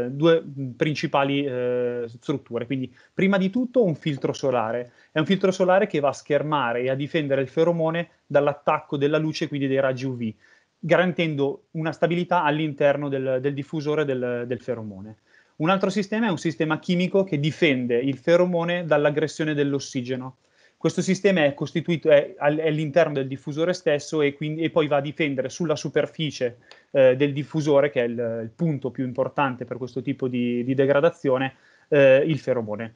eh, due principali eh, strutture. Quindi prima di tutto un filtro solare. È un filtro solare che va a schermare e a difendere il feromone dall'attacco della luce, quindi dei raggi UV, garantendo una stabilità all'interno del, del diffusore del, del feromone. Un altro sistema è un sistema chimico che difende il feromone dall'aggressione dell'ossigeno questo sistema è costituito è, è all'interno del diffusore stesso e, quindi, e, poi va a difendere sulla superficie eh, del diffusore, che è il, il, punto più importante per questo tipo di, di degradazione, eh, il feromone.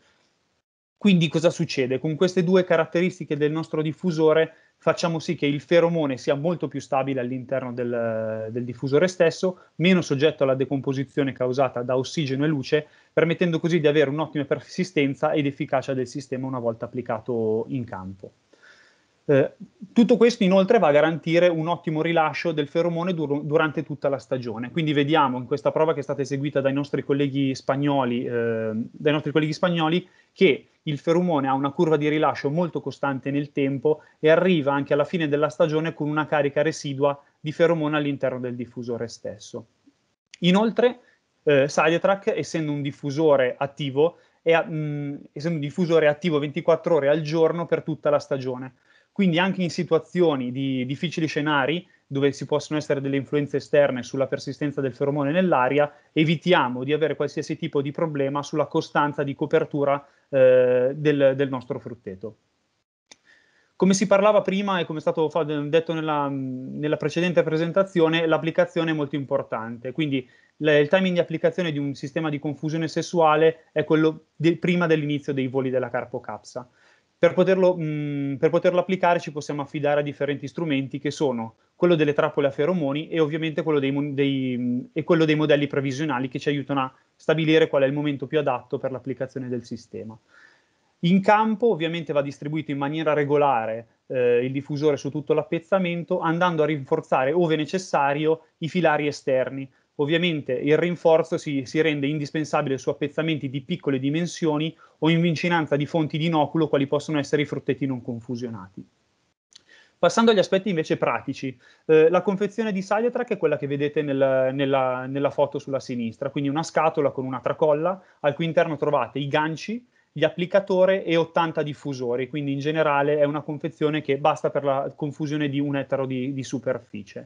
Quindi cosa succede? Con queste due caratteristiche del nostro diffusore facciamo sì che il feromone sia molto più stabile all'interno del, del, diffusore stesso, meno soggetto alla decomposizione causata da ossigeno e luce, permettendo così di avere un'ottima persistenza ed efficacia del sistema una volta applicato in campo. Eh, tutto questo inoltre va a garantire un ottimo rilascio del feromone dur durante tutta la stagione. Quindi vediamo in questa prova che è stata eseguita dai nostri colleghi spagnoli, eh, dai nostri colleghi spagnoli che il feromone ha una curva di rilascio molto costante nel tempo e arriva anche alla fine della stagione con una carica residua di feromone all'interno del diffusore stesso. Inoltre, eh, Sidetrack, essendo un diffusore attivo, è, mh, mm, essendo un diffusore attivo 24 ore al giorno per tutta la stagione, quindi anche in situazioni di difficili scenari dove ci possono essere delle influenze esterne sulla persistenza del feromone nell'aria, evitiamo di avere qualsiasi tipo di problema sulla costanza di copertura eh, del, del nostro frutteto. Come si parlava prima e come è stato detto nella, nella precedente presentazione, l'applicazione è molto importante, quindi le, il timing di applicazione di un sistema di confusione sessuale è quello de, prima dell'inizio dei voli della carpocapsa. Per poterlo, mh, per poterlo, applicare ci possiamo affidare a differenti strumenti che sono quello delle trappole a feromoni e ovviamente quello dei, dei, e quello dei modelli previsionali che ci aiutano a stabilire qual è il momento più adatto per l'applicazione del sistema. In campo ovviamente va distribuito in maniera regolare eh, il diffusore su tutto l'appezzamento, andando a rinforzare, ove necessario, i filari esterni. Ovviamente il rinforzo si, si rende indispensabile su appezzamenti di piccole dimensioni o in vicinanza di fonti di inoculo, quali possono essere i frutteti non confusionati. Passando agli aspetti invece pratici, eh, la confezione di Sidetrack è quella che vedete nel, nella, nella foto sulla sinistra, quindi una scatola con una tracolla al cui interno trovate i ganci, gli applicatori e 80 diffusori, quindi in generale è una confezione che basta per la confusione di un ettaro di, di superficie.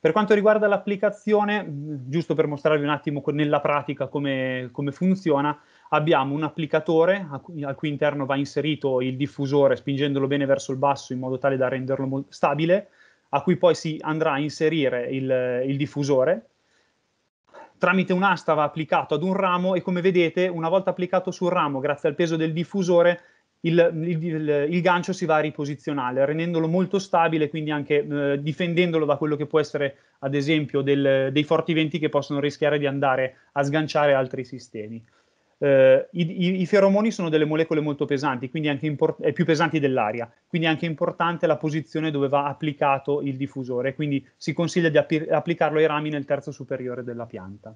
Per quanto riguarda l'applicazione, giusto per mostrarvi un attimo nella pratica come, come funziona, abbiamo un applicatore al cui interno va inserito il diffusore spingendolo bene verso il basso in modo tale da renderlo stabile, a cui poi si andrà a inserire il, il diffusore. Tramite un'asta va applicato ad un ramo e come vedete una volta applicato sul ramo grazie al peso del diffusore il, il, il, gancio si va a riposizionare, rendendolo molto stabile, quindi anche eh, difendendolo da quello che può essere, ad esempio, del, dei forti venti che possono rischiare di andare a sganciare altri sistemi eh, i, i, feromoni sono delle molecole molto pesanti, quindi anche import- più pesanti dell'aria, quindi è anche importante la posizione dove va applicato il diffusore, quindi si consiglia di app- applicarlo ai rami nel terzo superiore della pianta.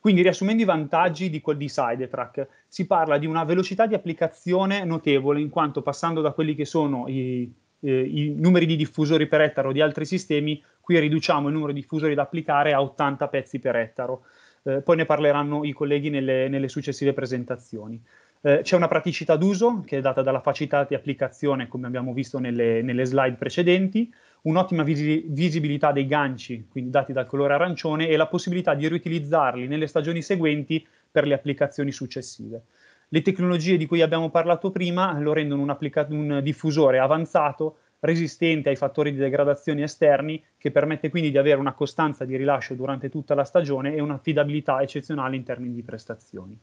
Quindi riassumendo i vantaggi di, di Sidetrack, si parla di una velocità di applicazione notevole, in quanto passando da quelli che sono i, eh, i numeri di diffusori per ettaro di altri sistemi, qui riduciamo il numero di diffusori da applicare a 80 pezzi per ettaro eh, poi ne parleranno i colleghi nelle, nelle successive presentazioni. Eh, c'è una praticità d'uso che è data dalla facilità di applicazione, come abbiamo visto nelle, nelle slide precedenti, un'ottima visi- visibilità dei ganci, quindi dati dal colore arancione, e la possibilità di riutilizzarli nelle stagioni seguenti per le applicazioni successive. Le tecnologie di cui abbiamo parlato prima lo rendono un, un diffusore avanzato resistente ai fattori di degradazione esterni, che permette quindi di avere una costanza di rilascio durante tutta la stagione e un'affidabilità eccezionale in termini di prestazioni.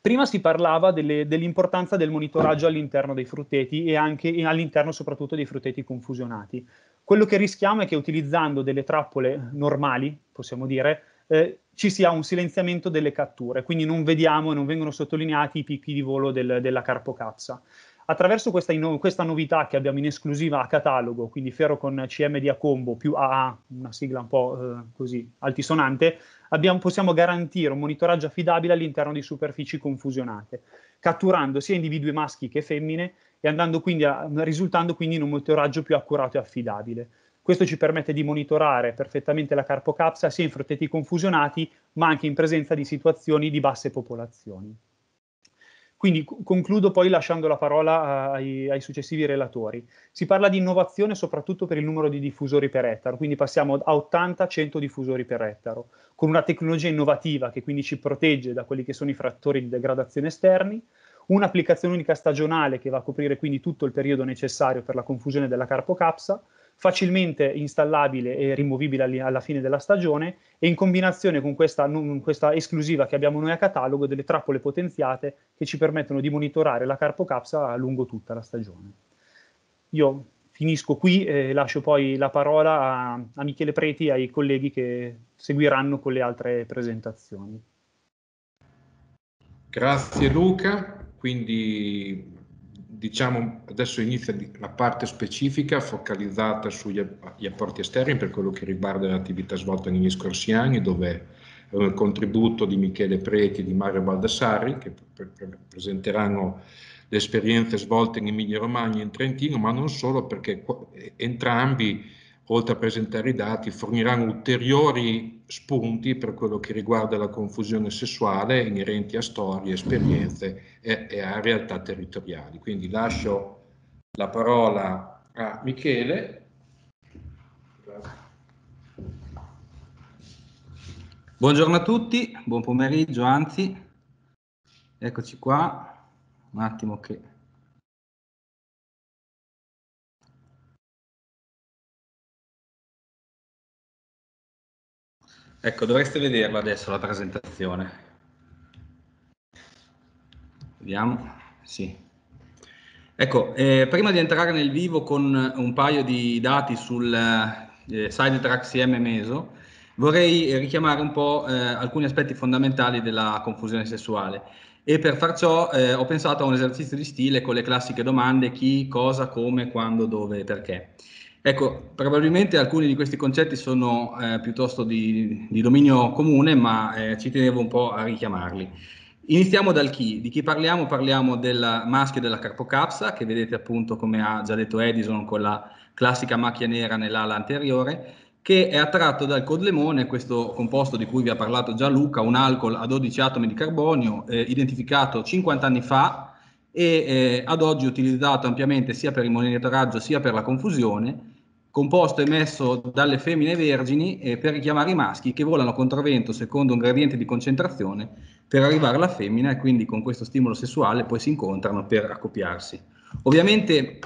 Prima si parlava delle, dell'importanza del monitoraggio all'interno dei frutteti e anche e all'interno soprattutto dei frutteti confusionati. Quello che rischiamo è che utilizzando delle trappole normali, possiamo dire, eh, ci sia un silenziamento delle catture, quindi non vediamo e non vengono sottolineati i picchi di volo del, della carpocazza attraverso questa, inno- questa, novità che abbiamo in esclusiva a catalogo, quindi ferro con CMD a combo più AA, una sigla un po' eh, così altisonante, abbiamo, possiamo garantire un monitoraggio affidabile all'interno di superfici confusionate, catturando sia individui maschi che femmine e andando quindi a, risultando quindi in un monitoraggio più accurato e affidabile. Questo ci permette di monitorare perfettamente la carpocapsa sia in frutteti confusionati, ma anche in presenza di situazioni di basse popolazioni. Quindi concludo poi lasciando la parola ai, ai, successivi relatori. Si parla di innovazione soprattutto per il numero di diffusori per ettaro, quindi passiamo a 80-100 diffusori per ettaro, con una tecnologia innovativa che quindi ci protegge da quelli che sono i frattori di degradazione esterni, un'applicazione unica stagionale che va a coprire quindi tutto il periodo necessario per la confusione della carpocapsa, facilmente installabile e rimovibile alla fine della stagione e in combinazione con questa, non, questa, esclusiva che abbiamo noi a catalogo delle trappole potenziate che ci permettono di monitorare la carpocapsa lungo tutta la stagione. Io finisco qui e lascio poi la parola a, a Michele Preti e ai colleghi che seguiranno con le altre presentazioni. Grazie Luca, quindi diciamo adesso inizia la parte specifica focalizzata sugli apporti esterni per quello che riguarda l'attività svolta negli scorsi anni dove eh, il contributo di Michele Preti e di Mario Baldassari che presenteranno le esperienze svolte in Emilia Romagna e in Trentino ma non solo perché eh, entrambi oltre a presentare i dati, forniranno ulteriori spunti per quello che riguarda la confusione sessuale inerenti a storie, esperienze e, e a realtà territoriali. Quindi lascio la parola a Michele. Buongiorno a tutti, buon pomeriggio, anzi, eccoci qua, un attimo che Ecco, dovreste vederla adesso la presentazione. Vediamo, sì. Ecco, eh, prima di entrare nel vivo con un paio di dati sul eh, sidetrack eh, CM Meso, vorrei richiamare un po' eh, alcuni aspetti fondamentali della confusione sessuale e per far ciò eh, ho pensato a un esercizio di stile con le classiche domande chi, cosa, come, quando, dove e perché. Ecco, probabilmente alcuni di questi concetti sono eh, piuttosto di, di, dominio comune, ma eh, ci tenevo un po' a richiamarli. Iniziamo dal chi. Di chi parliamo? Parliamo del maschio della carpocapsa, che vedete appunto come ha già detto Edison con la classica macchia nera nell'ala anteriore, che è attratto dal codlemone, questo composto di cui vi ha parlato già Luca, un alcol a 12 atomi di carbonio, eh, identificato 50 anni fa e eh, ad oggi utilizzato ampiamente sia per il monitoraggio sia per la confusione composto emesso dalle femmine vergini eh, per richiamare i maschi che volano controvento secondo un gradiente di concentrazione per arrivare alla femmina e quindi con questo stimolo sessuale poi si incontrano per accoppiarsi. Ovviamente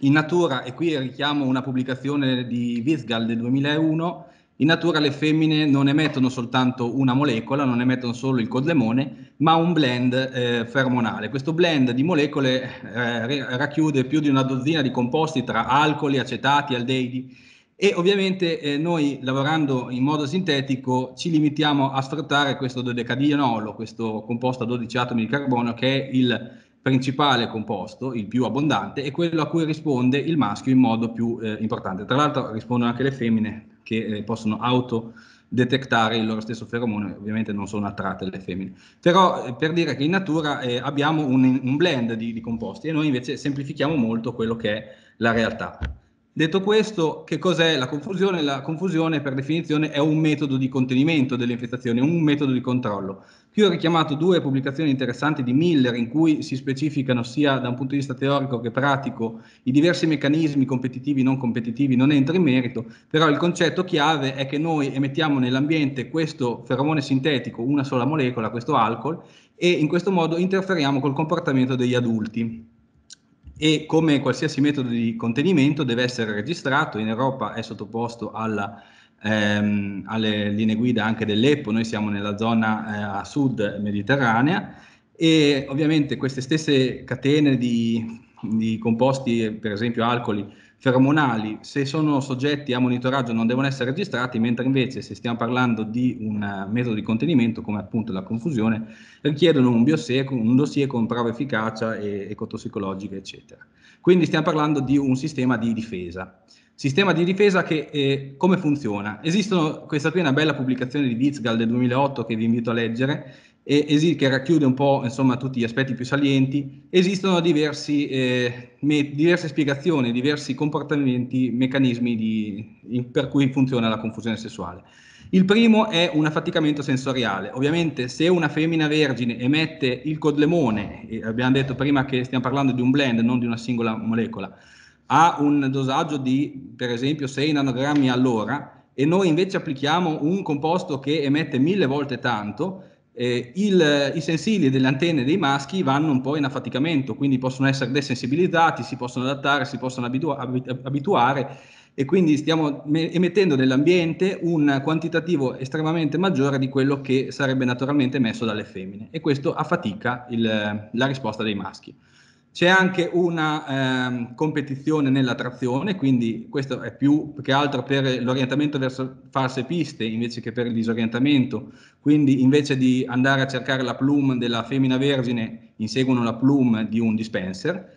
in natura, e qui richiamo una pubblicazione di Wisgal del 2001, in natura le femmine non emettono soltanto una molecola, non emettono solo il codlemone, ma un blend eh, fermonale. Questo blend di molecole eh, racchiude più di una dozzina di composti tra alcoli, acetati, aldeidi e ovviamente eh, noi lavorando in modo sintetico ci limitiamo a sfruttare questo dodecadienolo, questo composto a 12 atomi di carbonio che è il principale composto, il più abbondante, e quello a cui risponde il maschio in modo più eh, importante. Tra l'altro rispondono anche le femmine che eh, possono auto detectare il loro stesso feromone, ovviamente non sono attratte le femmine. Però eh, per dire che in natura eh, abbiamo un, un blend di, di, composti e noi invece semplifichiamo molto quello che è la realtà. Detto questo, che cos'è la confusione? La confusione per definizione è un metodo di contenimento delle infestazioni, un metodo di controllo. Io ho richiamato due pubblicazioni interessanti di Miller in cui si specificano sia da un punto di vista teorico che pratico i diversi meccanismi competitivi e non competitivi, non entro in merito, però il concetto chiave è che noi emettiamo nell'ambiente questo feromone sintetico, una sola molecola, questo alcol, e in questo modo interferiamo col comportamento degli adulti e come qualsiasi metodo di contenimento deve essere registrato, in Europa è sottoposto alla ehm, alle linee guida anche dell'EPO, noi siamo nella zona eh, a sud mediterranea e ovviamente queste stesse catene di, di composti, per esempio alcoli, feromonali, se sono soggetti a monitoraggio non devono essere registrati, mentre invece se stiamo parlando di un metodo di contenimento, come appunto la confusione, richiedono un, bioseco, un dossier con prova efficacia e ecotossicologica, eccetera. Quindi stiamo parlando di un sistema di difesa. Sistema di difesa che eh, come funziona? Esistono, questa qui è una bella pubblicazione di Witzgal del 2008 che vi invito a leggere, e, che racchiude un po' insomma, tutti gli aspetti più salienti. Esistono diversi, eh, me, diverse spiegazioni, diversi comportamenti, meccanismi di, in, per cui funziona la confusione sessuale. Il primo è un affaticamento sensoriale. Ovviamente se una femmina vergine emette il codlemone, abbiamo detto prima che stiamo parlando di un blend, non di una singola molecola, ha un dosaggio di per esempio 6 nanogrammi all'ora e noi invece applichiamo un composto che emette mille volte tanto, eh, il, i sensili delle antenne dei maschi vanno un po' in affaticamento, quindi possono essere desensibilizzati, si possono adattare, si possono abitu- abituare e quindi stiamo me- emettendo nell'ambiente un quantitativo estremamente maggiore di quello che sarebbe naturalmente emesso dalle femmine e questo affatica il, la risposta dei maschi. C'è anche una ehm, competizione nella trazione, quindi questo è più che altro per l'orientamento verso false piste invece che per il disorientamento. Quindi invece di andare a cercare la plume della femmina vergine, inseguono la plume di un dispenser,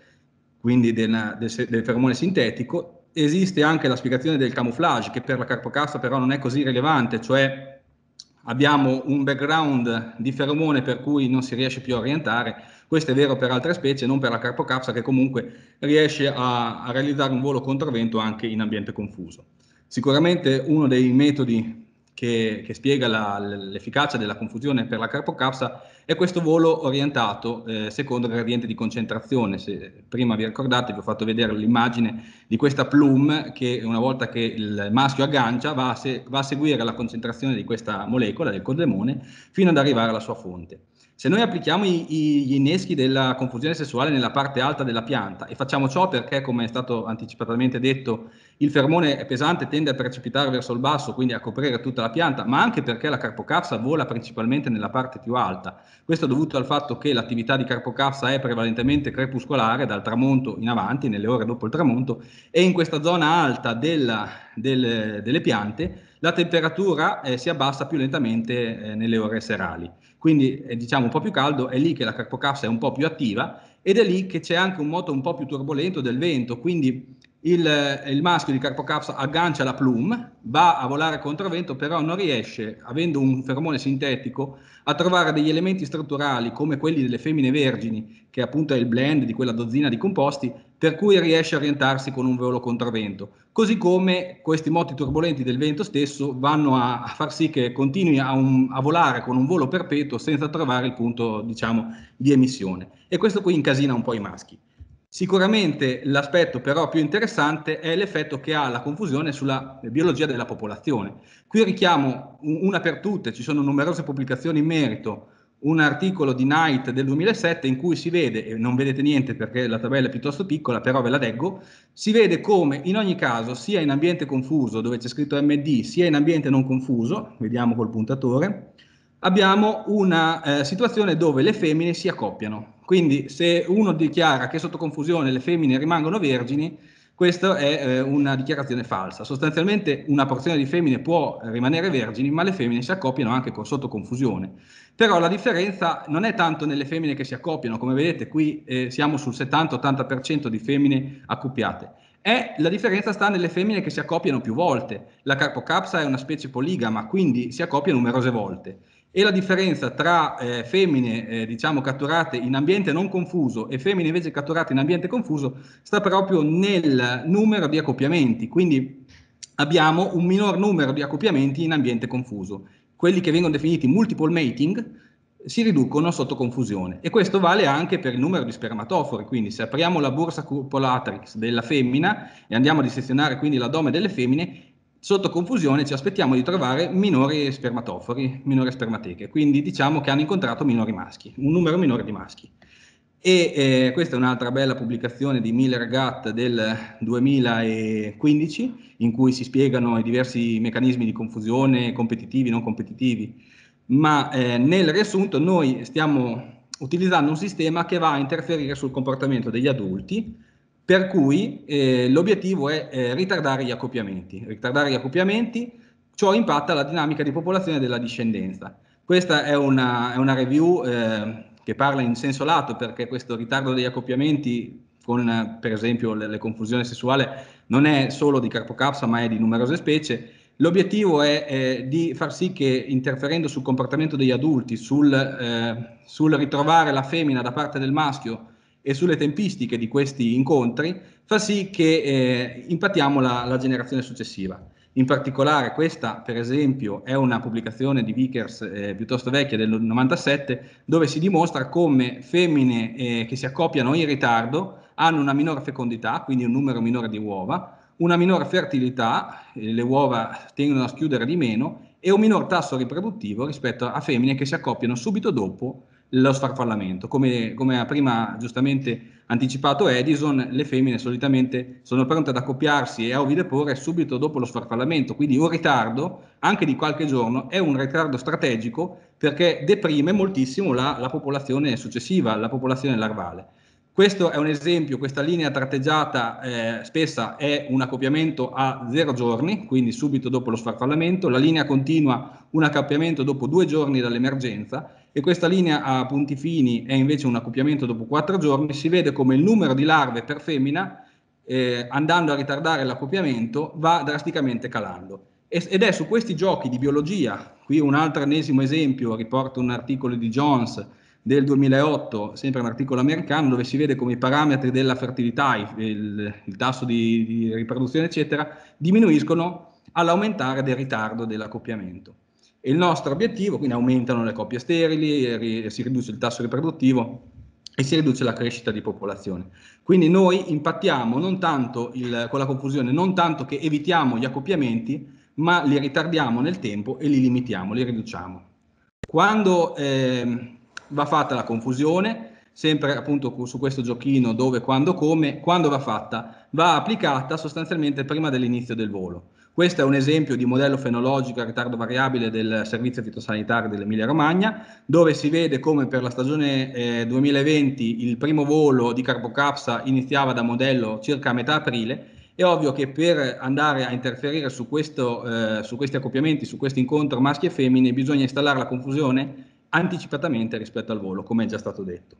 quindi della, del, del feromone sintetico. Esiste anche la spiegazione del camouflage, che per la carpocassa però non è così rilevante, cioè abbiamo un background di feromone per cui non si riesce più a orientare, questo è vero per altre specie, non per la carpocapsa che comunque riesce a, a realizzare un volo controvento anche in ambiente confuso. Sicuramente uno dei metodi che, che spiega l'efficacia della confusione per la carpocapsa è questo volo orientato eh, secondo il gradiente di concentrazione. Se, prima vi ricordate, vi ho fatto vedere l'immagine di questa plume che una volta che il maschio aggancia va a, se, va a seguire la concentrazione di questa molecola, del codlemone, fino ad arrivare alla sua fonte. Se noi applichiamo i, i, gli inneschi della confusione sessuale nella parte alta della pianta e facciamo ciò perché, come è stato anticipatamente detto, il fermone è pesante, tende a precipitare verso il basso, quindi a coprire tutta la pianta, ma anche perché la carpocazza vola principalmente nella parte più alta. Questo è dovuto al fatto che l'attività di carpocazza è prevalentemente crepuscolare dal tramonto in avanti, nelle ore dopo il tramonto, e in questa zona alta della, del, delle piante la temperatura eh, si abbassa più lentamente eh, nelle ore serali quindi è, eh, diciamo un po' più caldo, è lì che la carpocapsa è un po' più attiva ed è lì che c'è anche un moto un po' più turbolento del vento, quindi il, eh, il maschio di carpocapsa aggancia la plume, va a volare controvento, però non riesce, avendo un feromone sintetico, a trovare degli elementi strutturali come quelli delle femmine vergini, che appunto è il blend di quella dozzina di composti, per cui riesce a orientarsi con un volo contravento. Così come questi moti turbolenti del vento stesso vanno a, a far sì che continui a, un, a, volare con un volo perpetuo senza trovare il punto diciamo, di emissione. E questo qui incasina un po' i maschi. Sicuramente l'aspetto però più interessante è l'effetto che ha la confusione sulla biologia della popolazione. Qui richiamo una per tutte, ci sono numerose pubblicazioni in merito, un articolo di Knight del 2007 in cui si vede, e non vedete niente perché la tabella è piuttosto piccola, però ve la leggo, si vede come in ogni caso sia in ambiente confuso dove c'è scritto MD, sia in ambiente non confuso, vediamo col puntatore, abbiamo una eh, situazione dove le femmine si accoppiano. Quindi se uno dichiara che sotto confusione le femmine rimangono vergini, questa è eh, una dichiarazione falsa. Sostanzialmente una porzione di femmine può rimanere vergini, ma le femmine si accoppiano anche con, sotto confusione. Però la differenza non è tanto nelle femmine che si accoppiano, come vedete qui eh, siamo sul 70-80% di femmine accoppiate. È, la differenza sta nelle femmine che si accoppiano più volte. La Carpocapsa è una specie poligama, quindi si accoppia numerose volte e la differenza tra eh, femmine eh, diciamo catturate in ambiente non confuso e femmine invece catturate in ambiente confuso sta proprio nel numero di accoppiamenti, quindi abbiamo un minor numero di accoppiamenti in ambiente confuso. Quelli che vengono definiti multiple mating si riducono sotto confusione e questo vale anche per il numero di spermatofori, quindi se apriamo la borsa cupolatrix della femmina e andiamo a dissezionare quindi l'addome delle femmine, sotto confusione ci aspettiamo di trovare minori spermatofori, minori spermateche, quindi diciamo che hanno incontrato minori maschi, un numero minore di maschi. E eh, questa è un'altra bella pubblicazione di Miller Gatt del 2015, in cui si spiegano i diversi meccanismi di confusione, competitivi e non competitivi. Ma eh, nel riassunto noi stiamo utilizzando un sistema che va a interferire sul comportamento degli adulti per cui eh, l'obiettivo è eh, ritardare gli accoppiamenti. Ritardare gli accoppiamenti, ciò impatta la dinamica di popolazione della discendenza. Questa è una, è una review eh, che parla in senso lato perché questo ritardo degli accoppiamenti con per esempio le, le confusione sessuale non è solo di Carpocapsa ma è di numerose specie. L'obiettivo è eh, di far sì che interferendo sul comportamento degli adulti, sul, eh, sul, ritrovare la femmina da parte del maschio e sulle tempistiche di questi incontri fa sì che eh, impattiamo la, la, generazione successiva. In particolare questa, per esempio, è una pubblicazione di Vickers eh, piuttosto vecchia del 97, dove si dimostra come femmine eh, che si accoppiano in ritardo hanno una minore fecondità, quindi un numero minore di uova, una minore fertilità, eh, le uova tendono a schiudere di meno, e un minor tasso riproduttivo rispetto a femmine che si accoppiano subito dopo lo sfarfallamento. Come, come ha prima giustamente anticipato Edison, le femmine solitamente sono pronte ad accoppiarsi e a ovideporre subito dopo lo sfarfallamento, quindi un ritardo, anche di qualche giorno, è un ritardo strategico perché deprime moltissimo la, la popolazione successiva, la popolazione larvale. Questo è un esempio, questa linea tratteggiata eh, spessa è un accoppiamento a zero giorni, quindi subito dopo lo sfarfallamento, la linea continua un accoppiamento dopo due giorni dall'emergenza e questa linea a punti fini è invece un accoppiamento dopo 4 giorni, si vede come il numero di larve per femmina, eh, andando a ritardare l'accoppiamento, va drasticamente calando. Ed è su questi giochi di biologia, qui un altro ennesimo esempio, riporto un articolo di Jones del 2008, sempre un articolo americano, dove si vede come i parametri della fertilità, il, il tasso di, di riproduzione, eccetera, diminuiscono all'aumentare del ritardo dell'accoppiamento il nostro obiettivo, quindi aumentano le coppie sterili, si riduce il tasso riproduttivo e si riduce la crescita di popolazione. Quindi noi impattiamo non tanto il, con la confusione, non tanto che evitiamo gli accoppiamenti, ma li ritardiamo nel tempo e li limitiamo, li riduciamo. Quando eh, va fatta la confusione, sempre appunto su questo giochino dove, quando, come, quando va fatta, va applicata sostanzialmente prima dell'inizio del volo. Questo è un esempio di modello fenologico a ritardo variabile del servizio fitosanitario dell'Emilia Romagna, dove si vede come per la stagione eh, 2020 il primo volo di Carbocapsa iniziava da modello circa a metà aprile. È ovvio che per andare a interferire su, questo, eh, su questi accoppiamenti, su questo incontro maschi e femmine, bisogna installare la confusione anticipatamente rispetto al volo, come è già stato detto.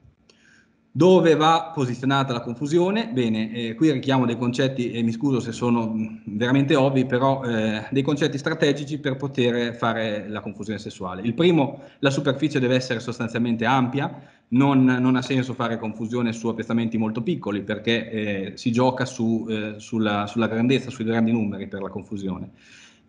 Dove va posizionata la confusione? Bene, eh, qui richiamo dei concetti, e mi scuso se sono mm, veramente ovvi, però eh, dei concetti strategici per poter fare la confusione sessuale. Il primo, la superficie deve essere sostanzialmente ampia, non, non ha senso fare confusione su appestamenti molto piccoli perché eh, si gioca su, eh, sulla, sulla grandezza, sui grandi numeri per la confusione.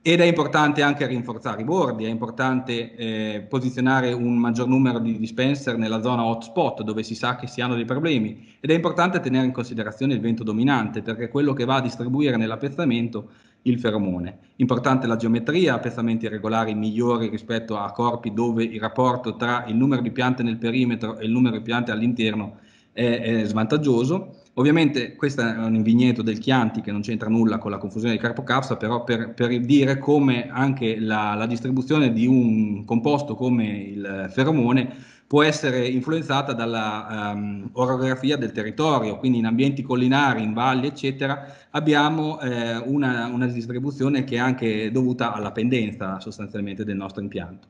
Ed è importante anche rinforzare i bordi, è importante eh, posizionare un maggior numero di dispenser nella zona hotspot dove si sa che si hanno dei problemi ed è importante tenere in considerazione il vento dominante perché è quello che va a distribuire nell'appezzamento il feromone. Importante la geometria, appezzamenti regolari migliori rispetto a corpi dove il rapporto tra il numero di piante nel perimetro e il numero di piante all'interno è, è svantaggioso Ovviamente questo è un vigneto del Chianti che non c'entra nulla con la confusione di Carpocapsa, però per, per, dire come anche la, la, distribuzione di un composto come il feromone può essere influenzata dalla um, orografia del territorio, quindi in ambienti collinari, in valli, eccetera, abbiamo eh, una, una distribuzione che è anche dovuta alla pendenza sostanzialmente del nostro impianto.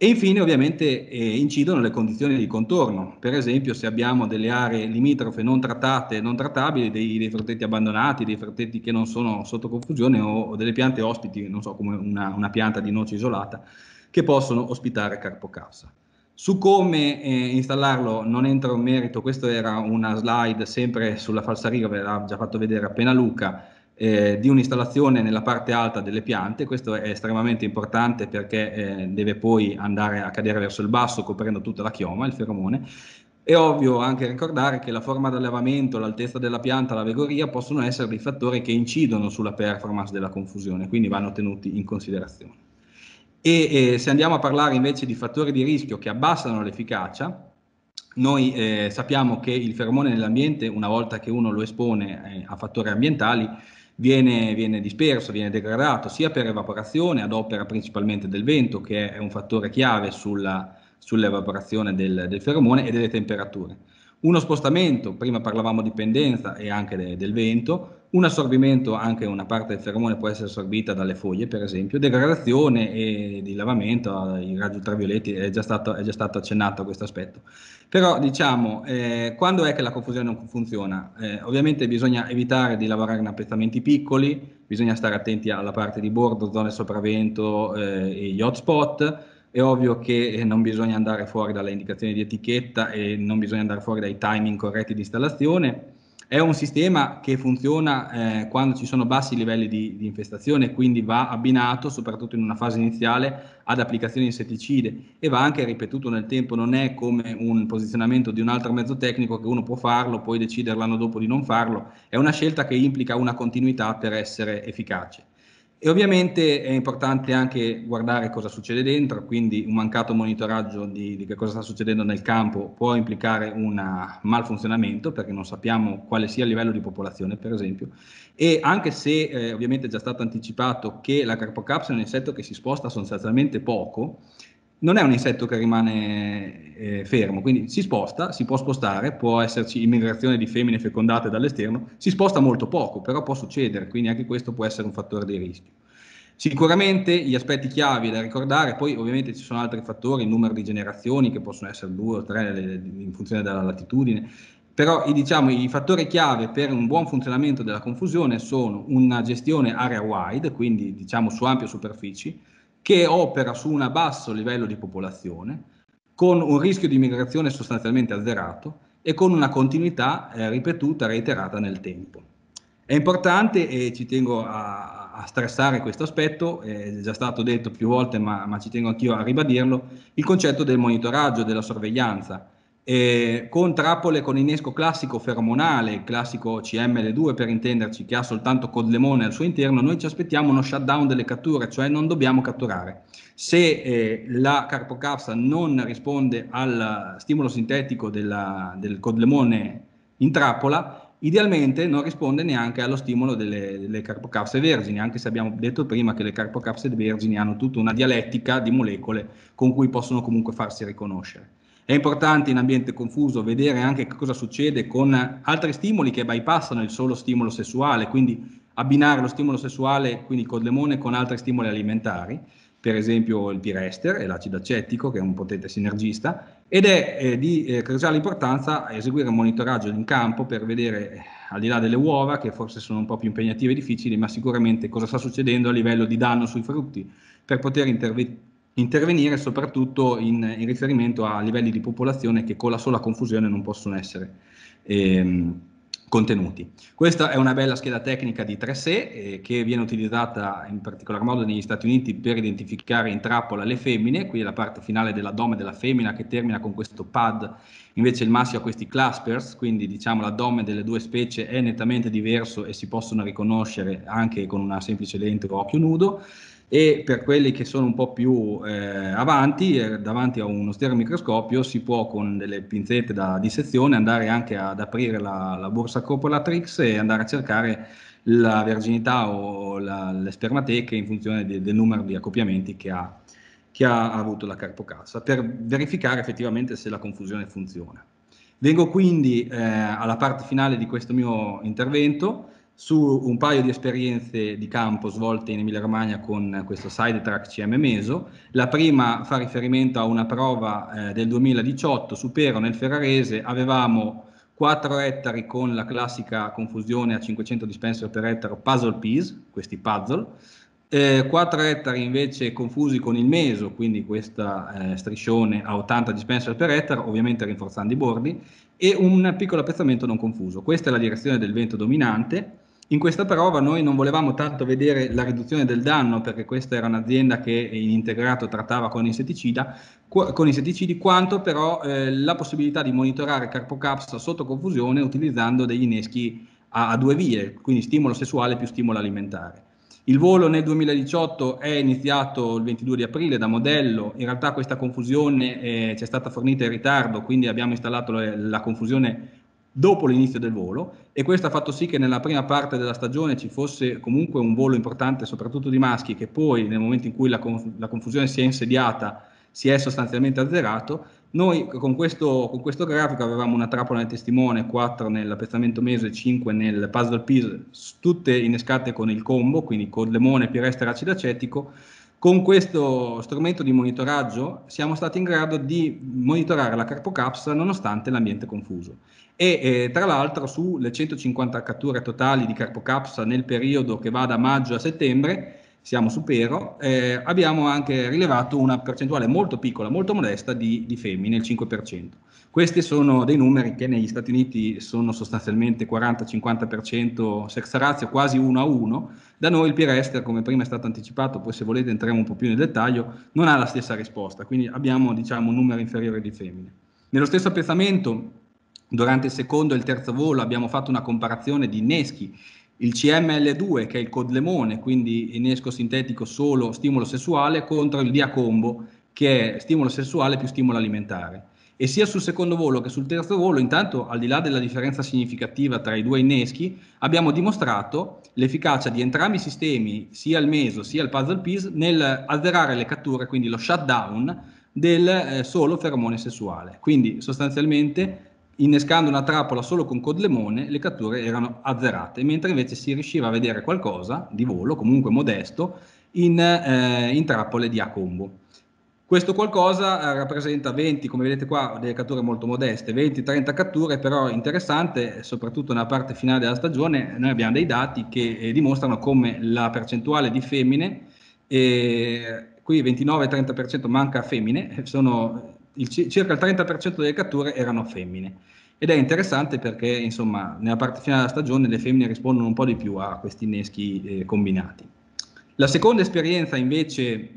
E infine ovviamente eh, incidono le condizioni di contorno, per esempio se abbiamo delle aree limitrofe non trattate, non trattabili, dei, dei frutteti abbandonati, dei frutteti che non sono sotto confusione o, o delle piante ospiti, non so come una, una, pianta di noce isolata, che possono ospitare carpocassa. Su come eh, installarlo non entro in merito, questa era una slide sempre sulla falsariga, ve l'ha già fatto vedere appena Luca, eh, di un'installazione nella parte alta delle piante, questo è estremamente importante perché eh, deve poi andare a cadere verso il basso coprendo tutta la chioma, il feromone, è ovvio anche ricordare che la forma d'allevamento, l'altezza della pianta, la vegoria possono essere dei fattori che incidono sulla performance della confusione, quindi vanno tenuti in considerazione. E eh, se andiamo a parlare invece di fattori di rischio che abbassano l'efficacia, noi eh, sappiamo che il feromone nell'ambiente, una volta che uno lo espone eh, a fattori ambientali, viene, viene disperso, viene degradato sia per evaporazione ad opera principalmente del vento che è un fattore chiave sulla, sull'evaporazione del, del, feromone e delle temperature. Uno spostamento, prima parlavamo di pendenza e anche de, del vento, un assorbimento, anche una parte del feromone può essere assorbita dalle foglie, per esempio, degradazione e di lavamento, i raggi ultravioletti, è già stato, è già stato accennato a questo aspetto. Però diciamo, eh, quando è che la confusione non funziona? Eh, ovviamente bisogna evitare di lavorare in appezzamenti piccoli, bisogna stare attenti alla parte di bordo, zone sopravvento eh, e gli hotspot, è ovvio che eh, non bisogna andare fuori dalle indicazioni di etichetta e non bisogna andare fuori dai timing corretti di installazione, è un sistema che funziona eh, quando ci sono bassi livelli di, di infestazione, quindi va abbinato, soprattutto in una fase iniziale, ad applicazioni insetticide e va anche ripetuto nel tempo, non è come un posizionamento di un altro mezzo tecnico che uno può farlo, poi decidere l'anno dopo di non farlo, è una scelta che implica una continuità per essere efficace. E ovviamente è importante anche guardare cosa succede dentro, quindi un mancato monitoraggio di, di che cosa sta succedendo nel campo può implicare un malfunzionamento perché non sappiamo quale sia il livello di popolazione, per esempio. E anche se eh, ovviamente è già stato anticipato che la Carpocapsia è un insetto che si sposta sostanzialmente poco, non è un insetto che rimane eh, fermo, quindi si sposta, si può spostare, può esserci immigrazione di femmine fecondate dall'esterno, si sposta molto poco, però può succedere, quindi anche questo può essere un fattore di rischio. Sicuramente gli aspetti chiavi da ricordare, poi ovviamente ci sono altri fattori, il numero di generazioni che possono essere due o tre in funzione della latitudine, però diciamo, i fattori chiave per un buon funzionamento della confusione sono una gestione area wide, quindi diciamo su ampie superfici, che opera su un basso livello di popolazione, con un rischio di migrazione sostanzialmente azzerato e con una continuità eh, ripetuta, reiterata nel tempo. È importante, e ci tengo a, a stressare questo aspetto, è già stato detto più volte ma, ma ci tengo anch'io a ribadirlo, il concetto del monitoraggio, della sorveglianza, eh, con trappole con innesco classico feromonale, classico CML2 per intenderci, che ha soltanto codlemone al suo interno, noi ci aspettiamo uno shutdown delle catture, cioè non dobbiamo catturare. Se eh, la carpocapsa non risponde al stimolo sintetico della, del codlemone in trappola, idealmente non risponde neanche allo stimolo delle, delle carpocapse vergini, anche se abbiamo detto prima che le carpocapse vergini hanno tutta una dialettica di molecole con cui possono comunque farsi riconoscere. È importante in ambiente confuso vedere anche cosa succede con altri stimoli che bypassano il solo stimolo sessuale, quindi abbinare lo stimolo sessuale, quindi col codlemone, con altri stimoli alimentari, per esempio il pirester e l'acido acettico, che è un potente sinergista, ed è eh, di eh, cruciale importanza eseguire un monitoraggio in campo per vedere, eh, al di là delle uova, che forse sono un po' più impegnative e difficili, ma sicuramente cosa sta succedendo a livello di danno sui frutti, per poter interve- intervenire soprattutto in, in, riferimento a livelli di popolazione che con la sola confusione non possono essere ehm, contenuti. Questa è una bella scheda tecnica di 3SE eh, che viene utilizzata in particolar modo negli Stati Uniti per identificare in trappola le femmine, qui è la parte finale dell'addome della femmina che termina con questo pad, invece il maschio ha questi claspers, quindi diciamo l'addome delle due specie è nettamente diverso e si possono riconoscere anche con una semplice lente o occhio nudo e per quelli che sono un po' più eh, avanti, eh, davanti a uno stereomicroscopio, si può con delle pinzette da dissezione andare anche ad aprire la, la borsa corpolatrix e andare a cercare la verginità o la, le spermateche in funzione di, del numero di accoppiamenti che ha, che ha avuto la carpocassa, per verificare effettivamente se la confusione funziona. Vengo quindi eh, alla parte finale di questo mio intervento, su un paio di esperienze di campo svolte in Emilia Romagna con questo sidetrack CM Meso. La prima fa riferimento a una prova eh, del 2018 su Pero nel Ferrarese, avevamo 4 ettari con la classica confusione a 500 dispenser per ettaro puzzle piece, questi puzzle, eh, 4 ettari invece confusi con il meso, quindi questa eh, striscione a 80 dispenser per ettaro, ovviamente rinforzando i bordi, e un piccolo appezzamento non confuso. Questa è la direzione del vento dominante, in questa prova noi non volevamo tanto vedere la riduzione del danno, perché questa era un'azienda che in integrato trattava con, con insetticidi, quanto però eh, la possibilità di monitorare Carpocaps sotto confusione utilizzando degli inneschi a, a due vie, quindi stimolo sessuale più stimolo alimentare. Il volo nel 2018 è iniziato il 22 di aprile da modello, in realtà questa confusione eh, ci è stata fornita in ritardo, quindi abbiamo installato la confusione dopo l'inizio del volo e questo ha fatto sì che nella prima parte della stagione ci fosse comunque un volo importante soprattutto di maschi che poi nel momento in cui la, conf- la confusione si è insediata si è sostanzialmente azzerato. Noi con questo, con questo grafico avevamo una trappola nel testimone, 4 nell'appezzamento mese, 5 nel puzzle piece, tutte innescate con il combo, quindi con lemone, piresta e acido acetico. Con questo strumento di monitoraggio siamo stati in grado di monitorare la carpocapsa nonostante l'ambiente confuso e eh, tra l'altro sulle 150 catture totali di carpocapsa nel periodo che va da maggio a settembre, siamo su Pero, eh, abbiamo anche rilevato una percentuale molto piccola, molto modesta di, di femmine, il 5%. Questi sono dei numeri che negli Stati Uniti sono sostanzialmente 40-50% sex ratio, quasi 1 a 1. Da noi il peer ester, come prima è stato anticipato, poi se volete entriamo un po' più nel dettaglio, non ha la stessa risposta, quindi abbiamo diciamo, un numero inferiore di femmine. Nello stesso appezzamento Durante il secondo e il terzo volo abbiamo fatto una comparazione di inneschi. Il CML2, che è il codlemone, quindi innesco sintetico solo stimolo sessuale, contro il diacombo, che è stimolo sessuale più stimolo alimentare. E sia sul secondo volo che sul terzo volo, intanto, al di là della differenza significativa tra i due inneschi, abbiamo dimostrato l'efficacia di entrambi i sistemi, sia il meso sia il puzzle piece, nel azzerare le catture, quindi lo shutdown del eh, solo feromone sessuale. Quindi sostanzialmente innescando una trappola solo con Codlemone le catture erano azzerate, mentre invece si riusciva a vedere qualcosa di volo, comunque modesto, in, eh, in trappole di A-combo. Questo qualcosa eh, rappresenta 20, come vedete qua, delle catture molto modeste, 20-30 catture, però interessante, soprattutto nella parte finale della stagione, noi abbiamo dei dati che eh, dimostrano come la percentuale di femmine, eh, qui 29-30% manca femmine, eh, sono il, circa il 30% delle catture erano femmine. Ed è interessante perché, insomma, nella parte finale della stagione le femmine rispondono un po' di più a questi inneschi eh, combinati. La seconda esperienza invece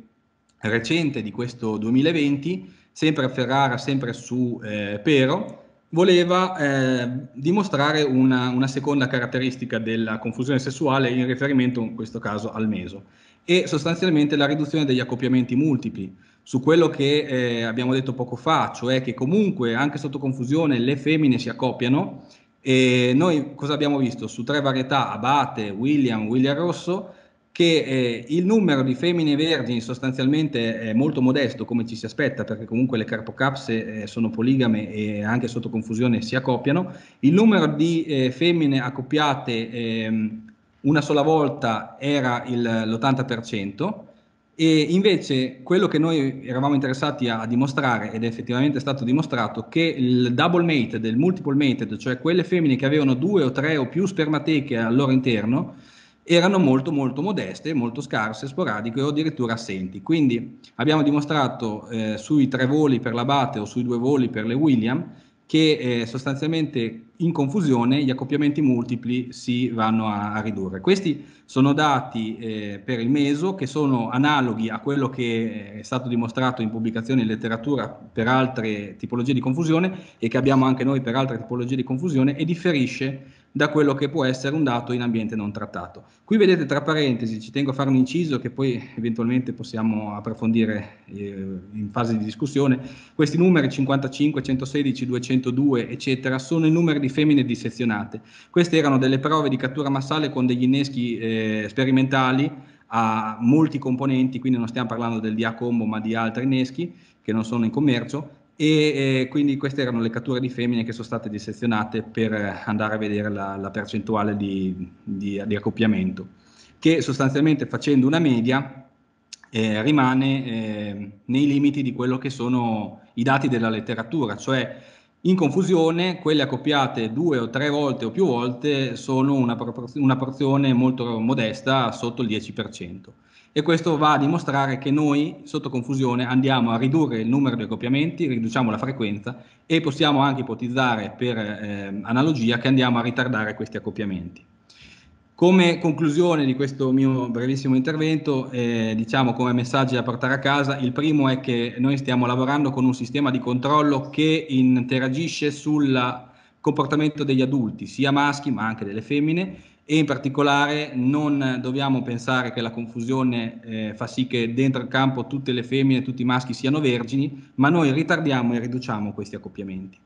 recente di questo 2020, sempre a Ferrara, sempre su eh, Pero, voleva eh, dimostrare una, una, seconda caratteristica della confusione sessuale in riferimento in questo caso al meso e sostanzialmente la riduzione degli accoppiamenti multipli su quello che eh, abbiamo detto poco fa, cioè che comunque anche sotto confusione le femmine si accoppiano e noi cosa abbiamo visto? Su tre varietà, Abate, William, William Rosso, che eh, il numero di femmine vergini sostanzialmente è molto modesto come ci si aspetta perché comunque le carpocapse eh, sono poligame e anche sotto confusione si accoppiano, il numero di eh, femmine accoppiate ehm, una sola volta era il, l'80%, e invece quello che noi eravamo interessati a dimostrare, ed è effettivamente stato dimostrato, che il double mated, il multiple mated, cioè quelle femmine che avevano due o tre o più spermateche al loro interno, erano molto molto modeste, molto scarse, sporadiche o addirittura assenti. Quindi abbiamo dimostrato eh, sui tre voli per la Bate o sui due voli per le William che eh, sostanzialmente in confusione gli accoppiamenti multipli si vanno a, a ridurre. Questi sono dati eh, per il meso che sono analoghi a quello che eh, è stato dimostrato in pubblicazioni in letteratura per altre tipologie di confusione e che abbiamo anche noi per altre tipologie di confusione e differisce da quello che può essere un dato in ambiente non trattato. Qui vedete tra parentesi, ci tengo a fare un inciso che poi eventualmente possiamo approfondire eh, in fase di discussione, questi numeri 55, 116, 202 eccetera sono i numeri di femmine dissezionate. Queste erano delle prove di cattura massale con degli inneschi eh, sperimentali a molti componenti, quindi non stiamo parlando del diacombo ma di altri inneschi che non sono in commercio e eh, quindi queste erano le catture di femmine che sono state dissezionate per andare a vedere la, la percentuale di, di, di, accoppiamento, che sostanzialmente facendo una media eh, rimane eh, nei limiti di quello che sono i dati della letteratura, cioè in confusione quelle accoppiate due o tre volte o più volte sono una, una porzione molto modesta sotto il 10% e questo va a dimostrare che noi sotto confusione andiamo a ridurre il numero di accoppiamenti, riduciamo la frequenza e possiamo anche ipotizzare per eh, analogia che andiamo a ritardare questi accoppiamenti. Come conclusione di questo mio brevissimo intervento, eh, diciamo come messaggi da portare a casa, il primo è che noi stiamo lavorando con un sistema di controllo che interagisce sul comportamento degli adulti, sia maschi ma anche delle femmine, e in particolare non dobbiamo pensare che la confusione eh, fa sì che dentro il campo tutte le femmine e tutti i maschi siano vergini, ma noi ritardiamo e riduciamo questi accoppiamenti.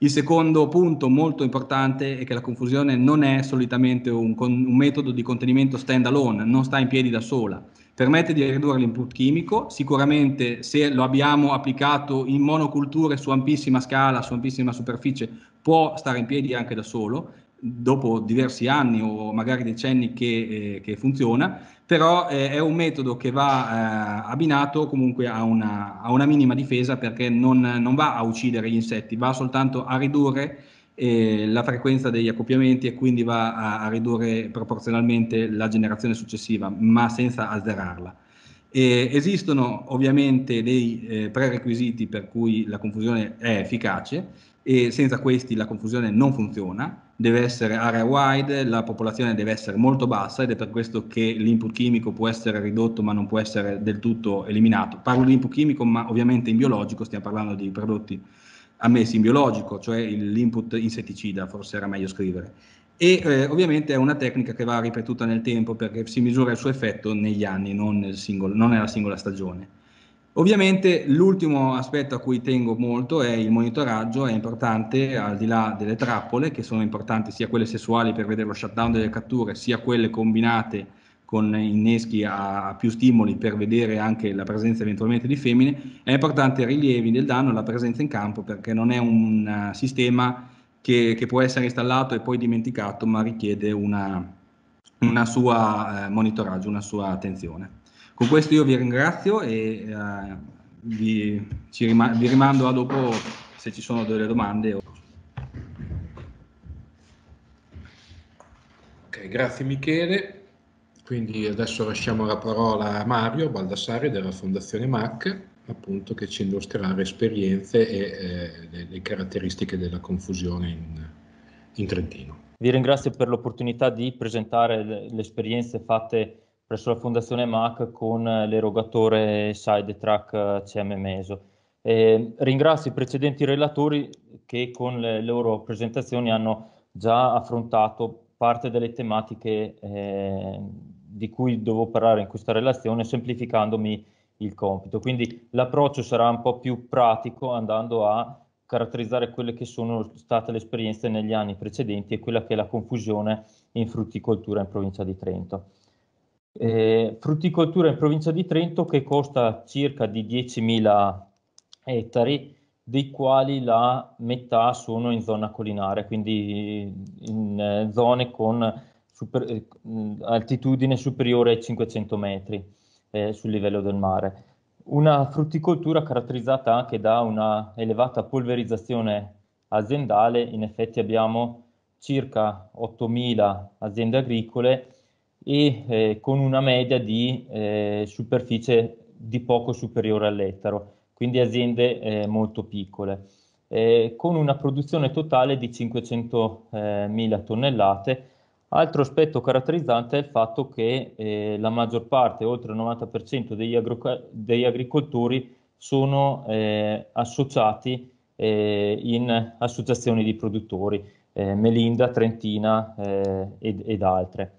Il secondo punto molto importante è che la confusione non è solitamente un, un metodo di contenimento stand alone, non sta in piedi da sola. Permette di ridurre l'input chimico, sicuramente se lo abbiamo applicato in monoculture su ampissima scala, su ampissima superficie, può stare in piedi anche da solo dopo diversi anni o magari decenni che, eh, che funziona, però eh, è un metodo che va eh, abbinato comunque a una, a una, minima difesa perché non, non, va a uccidere gli insetti, va soltanto a ridurre eh, la frequenza degli accoppiamenti e quindi va a, a, ridurre proporzionalmente la generazione successiva, ma senza azzerarla. E esistono ovviamente dei eh, prerequisiti per cui la confusione è efficace e senza questi la confusione non funziona deve essere area wide, la popolazione deve essere molto bassa ed è per questo che l'input chimico può essere ridotto ma non può essere del tutto eliminato. Parlo di input chimico ma ovviamente in biologico stiamo parlando di prodotti ammessi in biologico, cioè l'input insetticida forse era meglio scrivere. E eh, ovviamente è una tecnica che va ripetuta nel tempo perché si misura il suo effetto negli anni, non, nel singolo, non nella singola stagione. Ovviamente l'ultimo aspetto a cui tengo molto è il monitoraggio, è importante al di là delle trappole che sono importanti sia quelle sessuali per vedere lo shutdown delle catture sia quelle combinate con inneschi a più stimoli per vedere anche la presenza eventualmente di femmine, è importante i rilievi del danno e la presenza in campo perché non è un eh, sistema che, che può essere installato e poi dimenticato ma richiede una, una sua eh, monitoraggio, una sua attenzione. Con questo io vi ringrazio e uh, vi, rima- vi rimando a dopo se ci sono delle domande. Ok, grazie Michele. Quindi adesso lasciamo la parola a Mario Baldassari della Fondazione MAC, appunto che ci illustrerà le esperienze e eh, le, le, caratteristiche della confusione in, in Trentino. Vi ringrazio per l'opportunità di presentare le, le esperienze fatte presso la Fondazione MAC con l'erogatore Sidetrack eh, CM Meso. Eh, ringrazio i precedenti relatori che con le loro presentazioni hanno già affrontato parte delle tematiche eh, di cui devo parlare in questa relazione semplificandomi il compito. Quindi l'approccio sarà un po' più pratico andando a caratterizzare quelle che sono state le esperienze negli anni precedenti e quella che è la confusione in frutticoltura in provincia di Trento eh, frutticoltura in provincia di Trento che costa circa di 10.000 ettari, dei quali la metà sono in zona collinare, quindi in eh, zone con super, eh, altitudine superiore ai 500 metri eh, sul livello del mare. Una frutticoltura caratterizzata anche da una elevata polverizzazione aziendale, in effetti abbiamo circa 8.000 aziende agricole e eh, con una media di eh, superficie di poco superiore all'ettaro, quindi aziende eh, molto piccole, eh, con una produzione totale di 500.000 eh, tonnellate. Altro aspetto caratterizzante è il fatto che eh, la maggior parte, oltre il 90% degli, agro- degli, agricoltori, sono associati in associazioni di produttori, Melinda, Trentina ed, ed altre.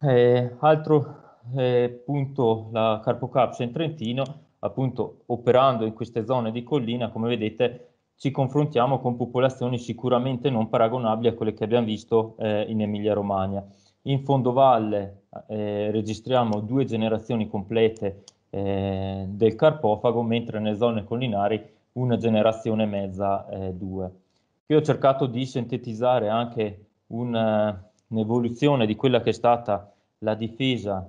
Eh, altro eh, punto, la Carpo in Trentino, appunto operando in queste zone di collina, come vedete ci confrontiamo con popolazioni sicuramente non paragonabili a quelle che abbiamo visto eh, in Emilia-Romagna. In fondovalle eh, registriamo due generazioni complete eh, del carpofago, mentre nelle zone collinari una generazione e mezza, eh, due. Qui ho cercato di sintetizzare anche un, eh, un'evoluzione di quella che è stata la difesa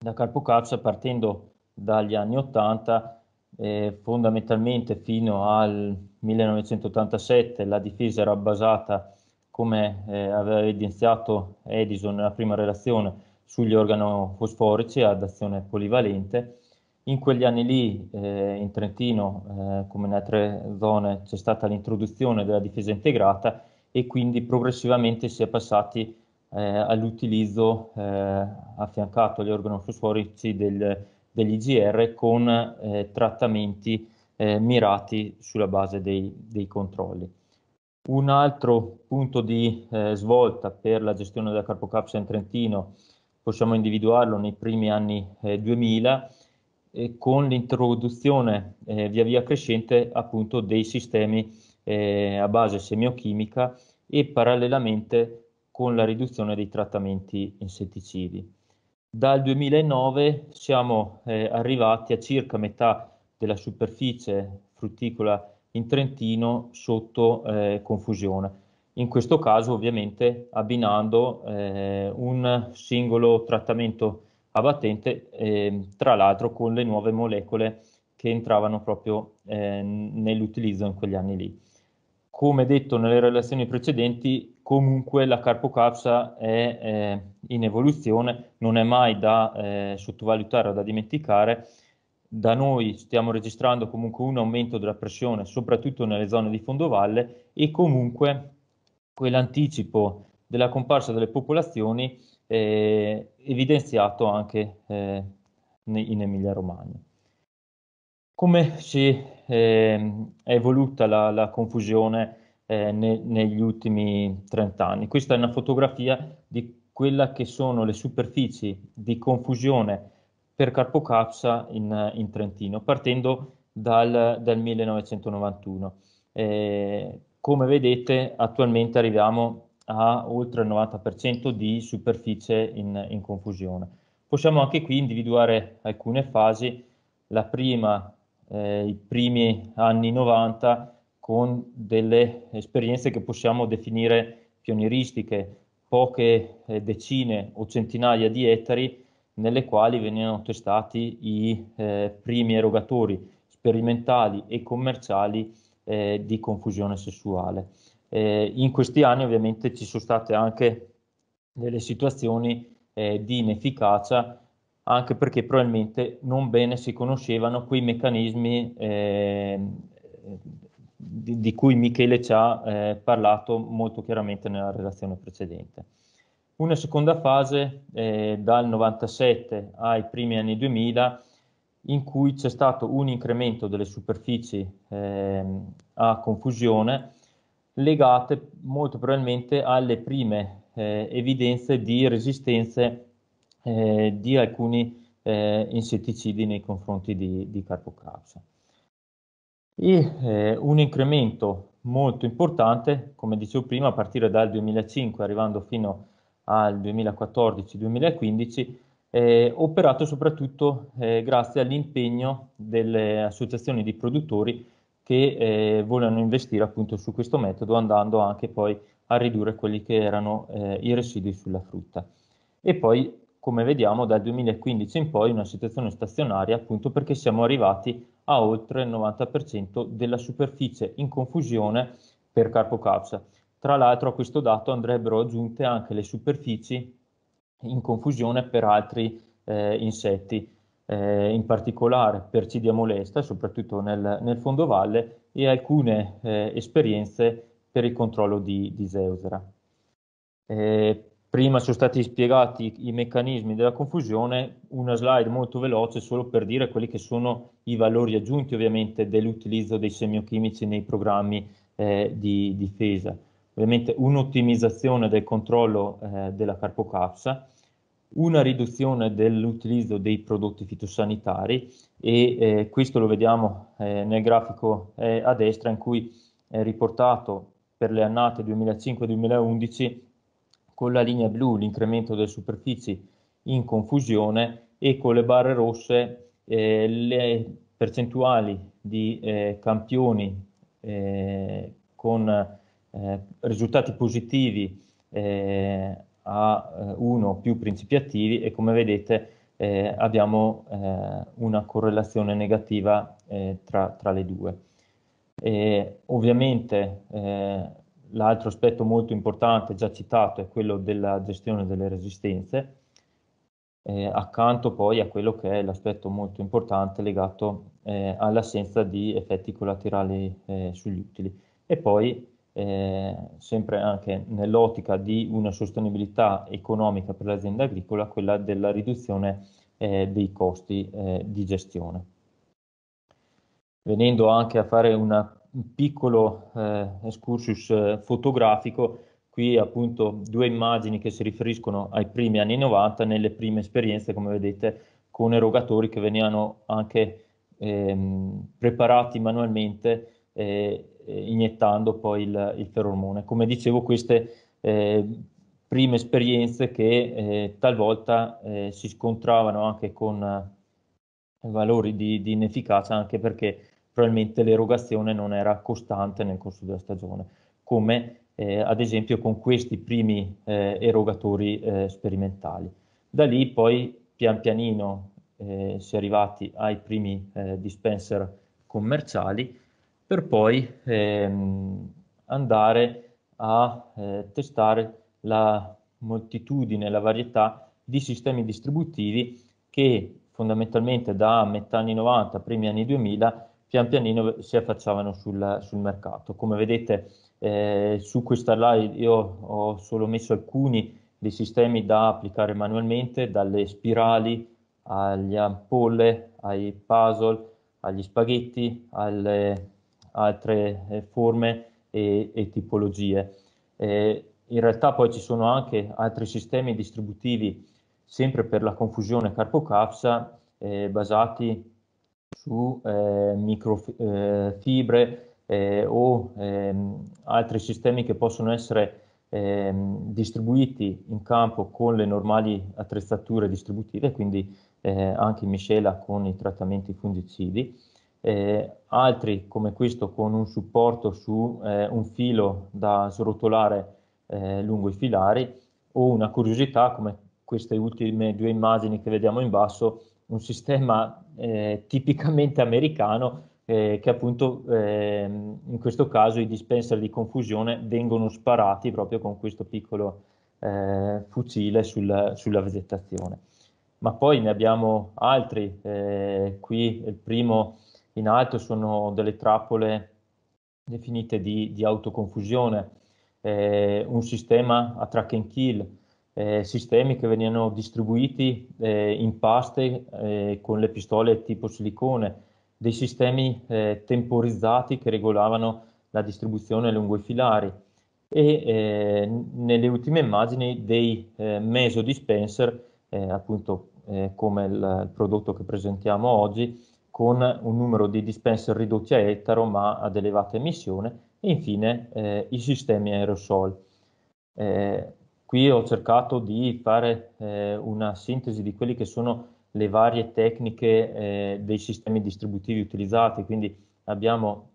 da Carpocaccia partendo dagli anni 80 eh, fondamentalmente fino al 1987 la difesa era basata come eh, aveva evidenziato Edison nella prima relazione sugli organofosforici ad azione polivalente in quegli anni lì eh, in Trentino eh, come in altre zone c'è stata l'introduzione della difesa integrata e quindi progressivamente si è passati eh, all'utilizzo eh, affiancato agli organofosforici del, IGR con eh, trattamenti eh, mirati sulla base dei, dei, controlli. Un altro punto di eh, svolta per la gestione della Carpocapsia in Trentino possiamo individuarlo nei primi anni 2000 eh, con l'introduzione via via crescente appunto dei sistemi eh, a base semiochimica e parallelamente con la riduzione dei trattamenti insetticidi. Dal 2009 siamo eh, arrivati a circa metà della superficie frutticola in Trentino sotto eh, confusione. In questo caso ovviamente abbinando eh, un singolo trattamento abbattente, eh, tra l'altro con le nuove molecole che entravano proprio eh, nell'utilizzo in quegli anni lì come detto nelle relazioni precedenti, comunque la carpocapsa è eh, in evoluzione, non è mai da eh, sottovalutare o da dimenticare. Da noi stiamo registrando comunque un aumento della pressione, soprattutto nelle zone di fondovalle, e comunque quell'anticipo della comparsa delle popolazioni eh, evidenziato anche eh, in Emilia-Romagna. Come si eh, è evoluta la, la confusione eh, ne, negli ultimi 30 anni. Questa è una fotografia di quella che sono le superfici di confusione per Carpocaccia in, in Trentino, partendo dal, dal 1991. Eh, come vedete attualmente arriviamo a oltre il 90% di superficie in, in, confusione. Possiamo anche qui individuare alcune fasi, la prima eh, i primi anni 90 con delle esperienze che possiamo definire pionieristiche, poche eh, decine o centinaia di ettari nelle quali venivano testati i eh, primi erogatori sperimentali e commerciali eh, di confusione sessuale. Eh, in questi anni ovviamente ci sono state anche delle situazioni eh, di inefficacia anche perché probabilmente non bene si conoscevano quei meccanismi eh, di, di, cui Michele ci ha eh, parlato molto chiaramente nella relazione precedente. Una seconda fase eh, dal 97 ai primi anni 2000 in cui c'è stato un incremento delle superfici ehm, a confusione legate molto probabilmente alle prime eh, evidenze di resistenze eh, di alcuni eh, insetticidi nei confronti di, di Carpocrapsa. E, eh, un incremento molto importante, come dicevo prima, a partire dal 2005 arrivando fino al 2014-2015, eh, operato soprattutto eh, grazie all'impegno delle associazioni di produttori che eh, vogliono investire appunto su questo metodo andando anche poi a ridurre quelli che erano eh, i residui sulla frutta. E poi come vediamo dal 2015 in poi, una situazione stazionaria appunto perché siamo arrivati a oltre il 90% della superficie in confusione per carpocapsa. Tra l'altro a questo dato andrebbero aggiunte anche le superfici in confusione per altri eh, insetti, eh, in particolare per Cidia molesta, soprattutto nel, nel fondovalle, e alcune eh, esperienze per il controllo di, di Zeusera. Eh, prima sono stati spiegati i meccanismi della confusione, una slide molto veloce solo per dire quelli che sono i valori aggiunti ovviamente dell'utilizzo dei semiochimici nei programmi eh, di difesa. Ovviamente un'ottimizzazione del controllo eh, della carpocapsa, una riduzione dell'utilizzo dei prodotti fitosanitari e eh, questo lo vediamo eh, nel grafico eh, a destra in cui è riportato per le annate 2005-2011 con la linea blu l'incremento delle superfici in confusione e con le barre rosse eh, le percentuali di eh, campioni eh, con eh, risultati positivi eh, a eh, uno o più principi attivi e come vedete abbiamo una correlazione negativa tra, tra, le due. E ovviamente l'altro aspetto molto importante già citato è quello della gestione delle resistenze, eh, accanto poi a quello che è l'aspetto molto importante legato eh, all'assenza di effetti collaterali eh, sugli utili. E poi, eh, sempre anche nell'ottica di una sostenibilità economica per l'azienda agricola, quella della riduzione eh, dei costi eh, di gestione. Venendo anche a fare una un piccolo eh, excursus eh, fotografico, qui appunto due immagini che si riferiscono ai primi anni 90, nelle prime esperienze, come vedete, con erogatori che venivano anche ehm, preparati manualmente eh, eh iniettando poi il, il, ferormone. Come dicevo, queste eh, prime esperienze che eh, talvolta eh, si scontravano anche con valori di, di inefficacia, anche perché probabilmente l'erogazione non era costante nel corso della stagione, come eh, ad esempio con questi primi eh, erogatori eh, sperimentali. Da lì poi pian pianino eh, si è arrivati ai primi eh, dispenser commerciali per poi ehm, andare a eh, testare la moltitudine, la varietà di sistemi distributivi che fondamentalmente da metà anni 90, primi anni 2000 pian pianino si affacciavano sul, sul mercato. Come vedete eh, su questa live io ho solo messo alcuni dei sistemi da applicare manualmente, dalle spirali agli ampolle, ai puzzle, agli spaghetti, alle altre eh, forme e, e tipologie. Eh, in realtà poi ci sono anche altri sistemi distributivi sempre per la confusione carpocapsa eh, basati su eh, microfibre eh, eh, o ehm, altri sistemi che possono essere ehm, distribuiti in campo con le normali attrezzature distributive, quindi anche in miscela con i trattamenti fungicidi. Eh, altri come questo con un supporto su eh, un filo da srotolare eh, lungo i filari o una curiosità come queste ultime due immagini che vediamo in basso un sistema eh, tipicamente americano eh, che appunto ehm, in questo caso i dispenser di confusione vengono sparati proprio con questo piccolo eh, fucile sul, sulla vegetazione. Ma poi ne abbiamo altri, eh, qui il primo in alto sono delle trappole definite di, di autoconfusione, eh, un sistema a track and kill, eh, sistemi che venivano distribuiti eh, in paste eh, con le pistole tipo silicone, dei sistemi eh, temporizzati che regolavano la distribuzione lungo i filari e eh, nelle ultime immagini dei eh, mesodispenser, dispenser, appunto come il, il prodotto che presentiamo oggi, con un numero di dispenser ridotti a ettaro ma ad elevata emissione e infine eh, i sistemi aerosol. Eh, Qui ho cercato di fare eh, una sintesi di quelle che sono le varie tecniche eh, dei sistemi distributivi utilizzati, quindi abbiamo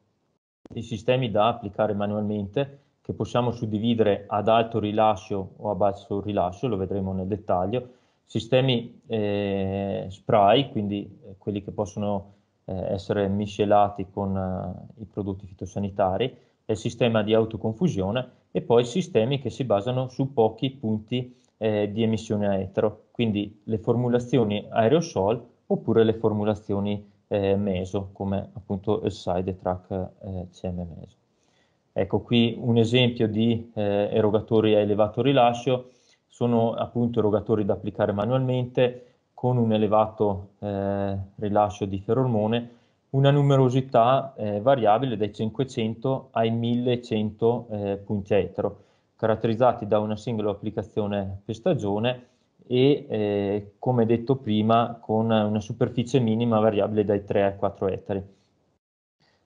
i sistemi da applicare manualmente che possiamo suddividere ad alto rilascio o a basso rilascio, lo vedremo nel dettaglio, sistemi eh, spray, quindi eh, quelli che possono eh, essere miscelati con eh, i prodotti fitosanitari, il sistema di autoconfusione e poi sistemi che si basano su pochi punti eh, di emissione etero, quindi le formulazioni aerosol oppure le formulazioni eh, meso, come appunto il side track eh, CM meso. Ecco qui un esempio di eh, erogatori a elevato rilascio, sono appunto erogatori da applicare manualmente con un elevato eh, rilascio di ferormone una numerosità eh, variabile dai 500 ai 1100 eh, punti etero, caratterizzati da una singola applicazione per stagione e, eh, come detto prima, con una superficie minima variabile dai 3 ai 4 ettari.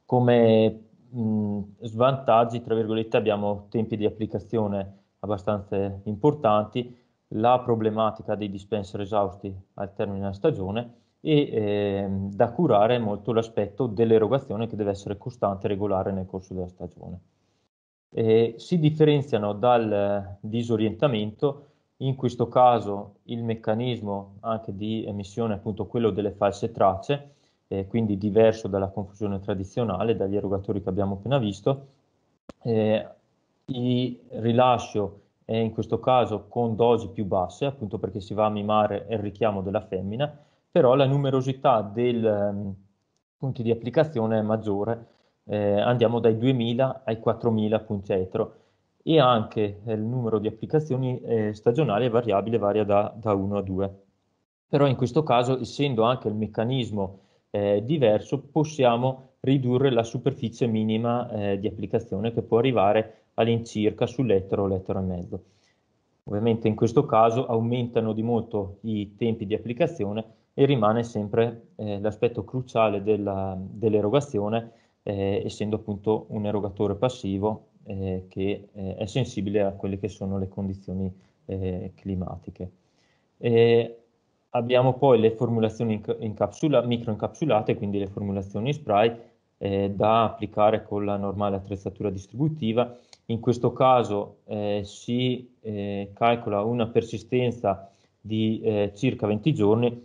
Come mh, svantaggi, tra virgolette, abbiamo tempi di applicazione abbastanza importanti, la problematica dei dispenser esausti al termine della stagione, e eh, da curare molto l'aspetto dell'erogazione che deve essere costante e regolare nel corso della stagione. Eh, si differenziano dal disorientamento, in questo caso il meccanismo anche di emissione è appunto quello delle false tracce, eh, quindi diverso dalla confusione tradizionale, dagli erogatori che abbiamo appena visto. il rilascio è in questo caso con dosi più basse, appunto perché si va a mimare il richiamo della femmina, però la numerosità dei ehm, punti di applicazione è maggiore, eh, andiamo dai 2000 ai 4000 punti etro e anche eh, il numero di applicazioni eh, stagionali è variabile, varia da, da, 1 a 2. Però in questo caso, essendo anche il meccanismo eh, diverso, possiamo ridurre la superficie minima eh, di applicazione che può arrivare all'incirca sull'ettaro o l'ettaro e mezzo. Ovviamente in questo caso aumentano di molto i tempi di applicazione e rimane sempre eh, l'aspetto cruciale dell'erogazione, eh, essendo appunto un erogatore passivo eh, che eh, è sensibile a quelle che sono le condizioni eh, climatiche. E abbiamo poi le formulazioni incapsula, microincapsulate, quindi le formulazioni spray, eh, da applicare con la normale attrezzatura distributiva. In questo caso si calcola una persistenza di circa 20 giorni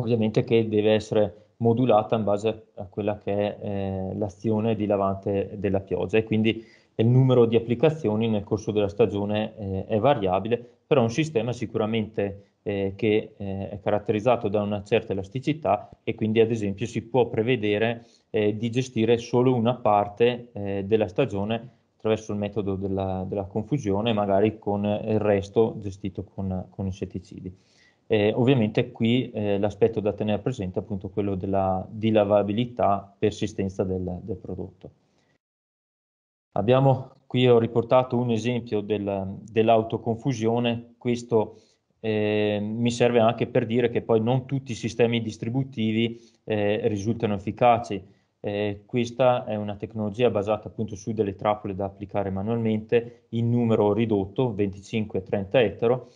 ovviamente che deve essere modulata in base a quella che è eh, l'azione dilavante della pioggia e quindi il numero di applicazioni nel corso della stagione eh, è variabile, però è un sistema sicuramente eh, che eh, è caratterizzato da una certa elasticità e quindi ad esempio si può prevedere eh, di gestire solo una parte eh, della stagione attraverso il metodo della, della, confusione, magari con il resto gestito con, con insetticidi. Eh, ovviamente qui eh, l'aspetto da tenere presente è appunto quello della dilavabilità, persistenza del, del prodotto. Abbiamo qui ho riportato un esempio del, dell'autoconfusione, questo eh, mi serve anche per dire che poi non tutti i sistemi distributivi eh, risultano efficaci. Eh, questa è una tecnologia basata appunto su delle trappole da applicare manualmente in numero ridotto, 25-30 ettaro,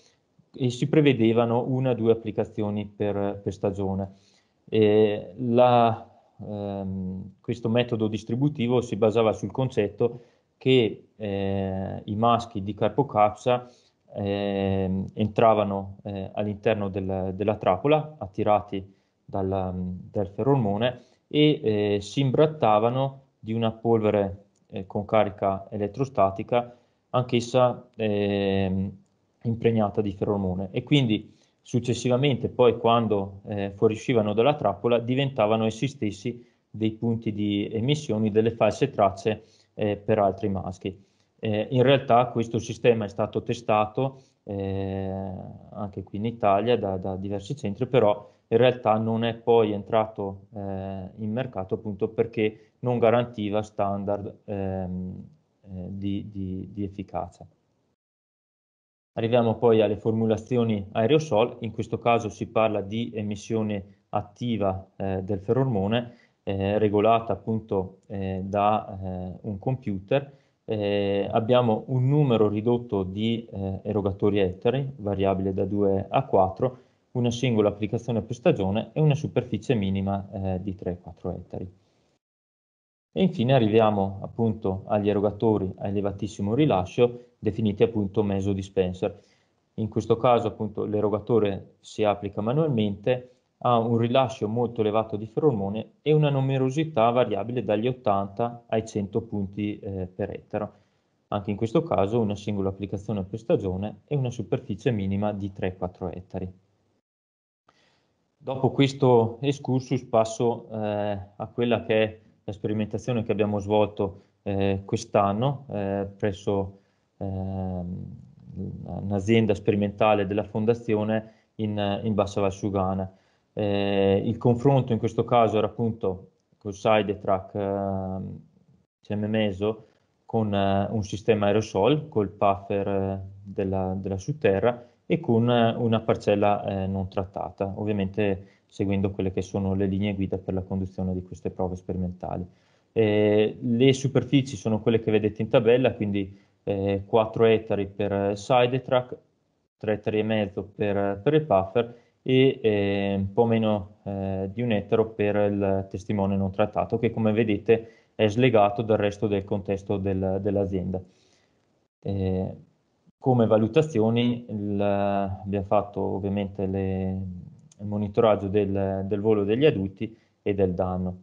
e si prevedevano una o due applicazioni per, per stagione. La, ehm, questo metodo distributivo si basava sul concetto che eh, i maschi di Carpocaccia eh, entravano eh, all'interno del, della trappola attirati dal, dal ferormone e eh, si imbrattavano di una polvere eh, con carica elettrostatica anch'essa eh, impregnata di feromone e quindi successivamente poi quando eh, fuoriuscivano dalla trappola diventavano essi stessi dei punti di emissione delle false tracce eh, per altri maschi. Eh, in realtà questo sistema è stato testato eh, anche qui in Italia da, da, diversi centri, però in realtà non è poi entrato eh, in mercato appunto perché non garantiva standard ehm, eh, di, di, di efficacia. Arriviamo poi alle formulazioni aerosol, in questo caso si parla di emissione attiva eh, del ferormone eh, regolata appunto eh, da eh, un computer. Eh, abbiamo un numero ridotto di eh, erogatori ettari, variabile da 2 a 4, una singola applicazione per stagione e una superficie minima di 3-4 ettari. E infine arriviamo appunto agli erogatori a elevatissimo rilascio definiti appunto meso dispenser. In questo caso appunto l'erogatore si applica manualmente, ha un rilascio molto elevato di ferormone e una numerosità variabile dagli 80 ai 100 punti eh, per ettaro. Anche in questo caso una singola applicazione per stagione e una superficie minima di 3-4 ettari. Dopo questo excursus passo eh, a quella che è la sperimentazione che abbiamo svolto eh, quest'anno eh, presso Ehm, un'azienda sperimentale della fondazione in, in Bassa Valsugana. Eh, il confronto in questo caso era appunto col sidetrack eh, CMMESO con eh, un sistema aerosol, col puffer eh, della, della Suterra e con eh, una parcella eh, non trattata, ovviamente seguendo quelle che sono le linee guida per la conduzione di queste prove sperimentali. Eh, le superfici sono quelle che vedete in tabella, quindi eh, 4 ettari per eh, side track, 3 ettari e mezzo per, eh, per il puffer e eh, un po' meno eh, di un ettaro per il testimone non trattato che come vedete è slegato dal resto del contesto del, dell'azienda. Eh, come valutazioni il, abbiamo fatto ovviamente le, il monitoraggio del, del, volo degli adulti e del danno.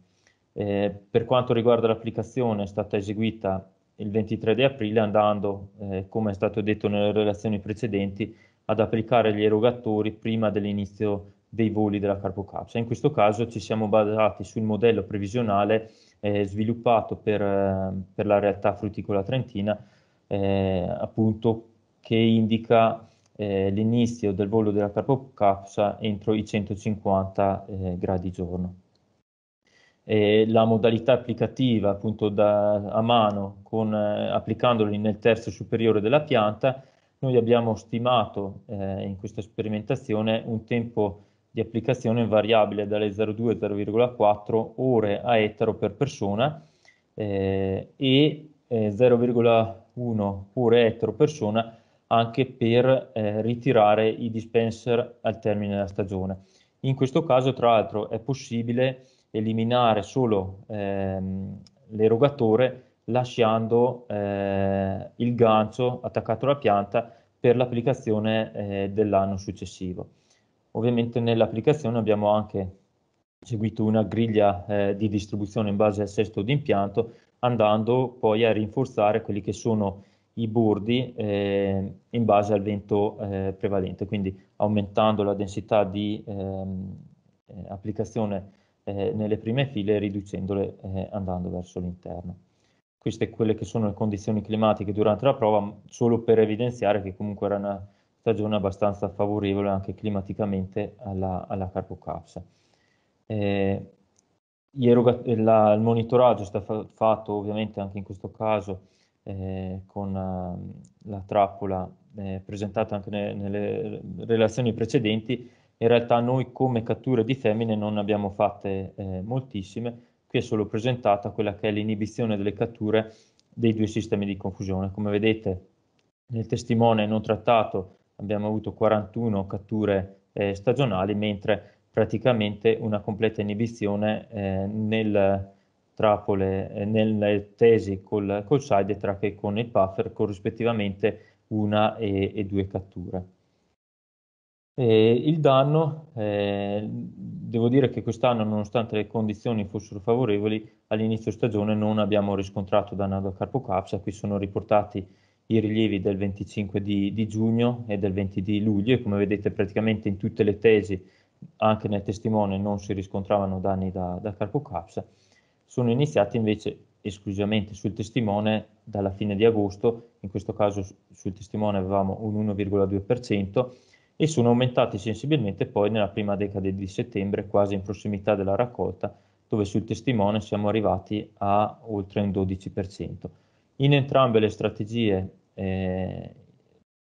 Eh, per quanto riguarda l'applicazione è stata eseguita il 23 di aprile andando, eh, come è stato detto nelle relazioni precedenti, ad applicare gli erogatori prima dell'inizio dei voli della CarboCapsa. In questo caso ci siamo basati sul modello previsionale eh, sviluppato per, eh, per, la realtà frutticola trentina, eh, appunto che indica eh, l'inizio del volo della CarboCapsa entro i 150 eh, gradi giorno eh, la modalità applicativa appunto da, a mano con, eh, applicandoli nel terzo superiore della pianta, noi abbiamo stimato eh, in questa sperimentazione un tempo di applicazione variabile dalle 0,2 0,4 ore a ettaro per persona eh, e 0,1 eh, ore a ettaro persona anche per eh, ritirare i dispenser al termine della stagione. In questo caso, tra l'altro, è possibile eliminare solo ehm, l'erogatore lasciando eh, il gancio attaccato alla pianta per l'applicazione eh, dell'anno successivo. Ovviamente nell'applicazione abbiamo anche seguito una griglia eh, di distribuzione in base al sesto di impianto, andando poi a rinforzare quelli che sono i bordi eh, in base al vento eh, prevalente, quindi aumentando la densità di ehm, eh, applicazione eh, nelle prime file riducendole eh, andando verso l'interno. Queste quelle che sono le condizioni climatiche durante la prova, solo per evidenziare che comunque era una stagione abbastanza favorevole anche climaticamente alla, alla Carbocaps. Eh, la, il monitoraggio è stato fatto ovviamente anche in questo caso eh, con uh, la trappola eh, presentata anche ne, nelle relazioni precedenti in realtà noi come catture di femmine non ne abbiamo fatte eh, moltissime, qui è solo presentata quella che è l'inibizione delle catture dei due sistemi di confusione. Come vedete nel testimone non trattato abbiamo avuto 41 catture eh, stagionali, mentre praticamente una completa inibizione eh, nel trapole, eh, nelle tesi col, col sidetrack e con il puffer, corrispettivamente una e, e due catture. E il danno, eh, devo dire che quest'anno, nonostante le condizioni fossero favorevoli, all'inizio stagione non abbiamo riscontrato danno da carpocapsia, qui sono riportati i rilievi del 25 di, di, giugno e del 20 di luglio e come vedete praticamente in tutte le tesi, anche nel testimone, non si riscontravano danni da, da carpocapsia. Sono iniziati invece esclusivamente sul testimone dalla fine di agosto, in questo caso sul testimone avevamo un 1,2%, e sono aumentati sensibilmente poi nella prima decade di settembre, quasi in prossimità della raccolta, dove sul testimone siamo arrivati a oltre un 12%. In entrambe le strategie eh,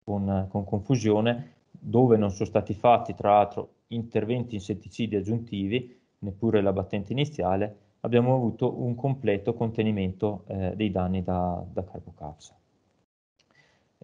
con, con confusione, dove non sono stati fatti tra l'altro interventi insetticidi aggiuntivi, neppure la battente iniziale, abbiamo avuto un completo contenimento eh, dei danni da, da carbocapsa.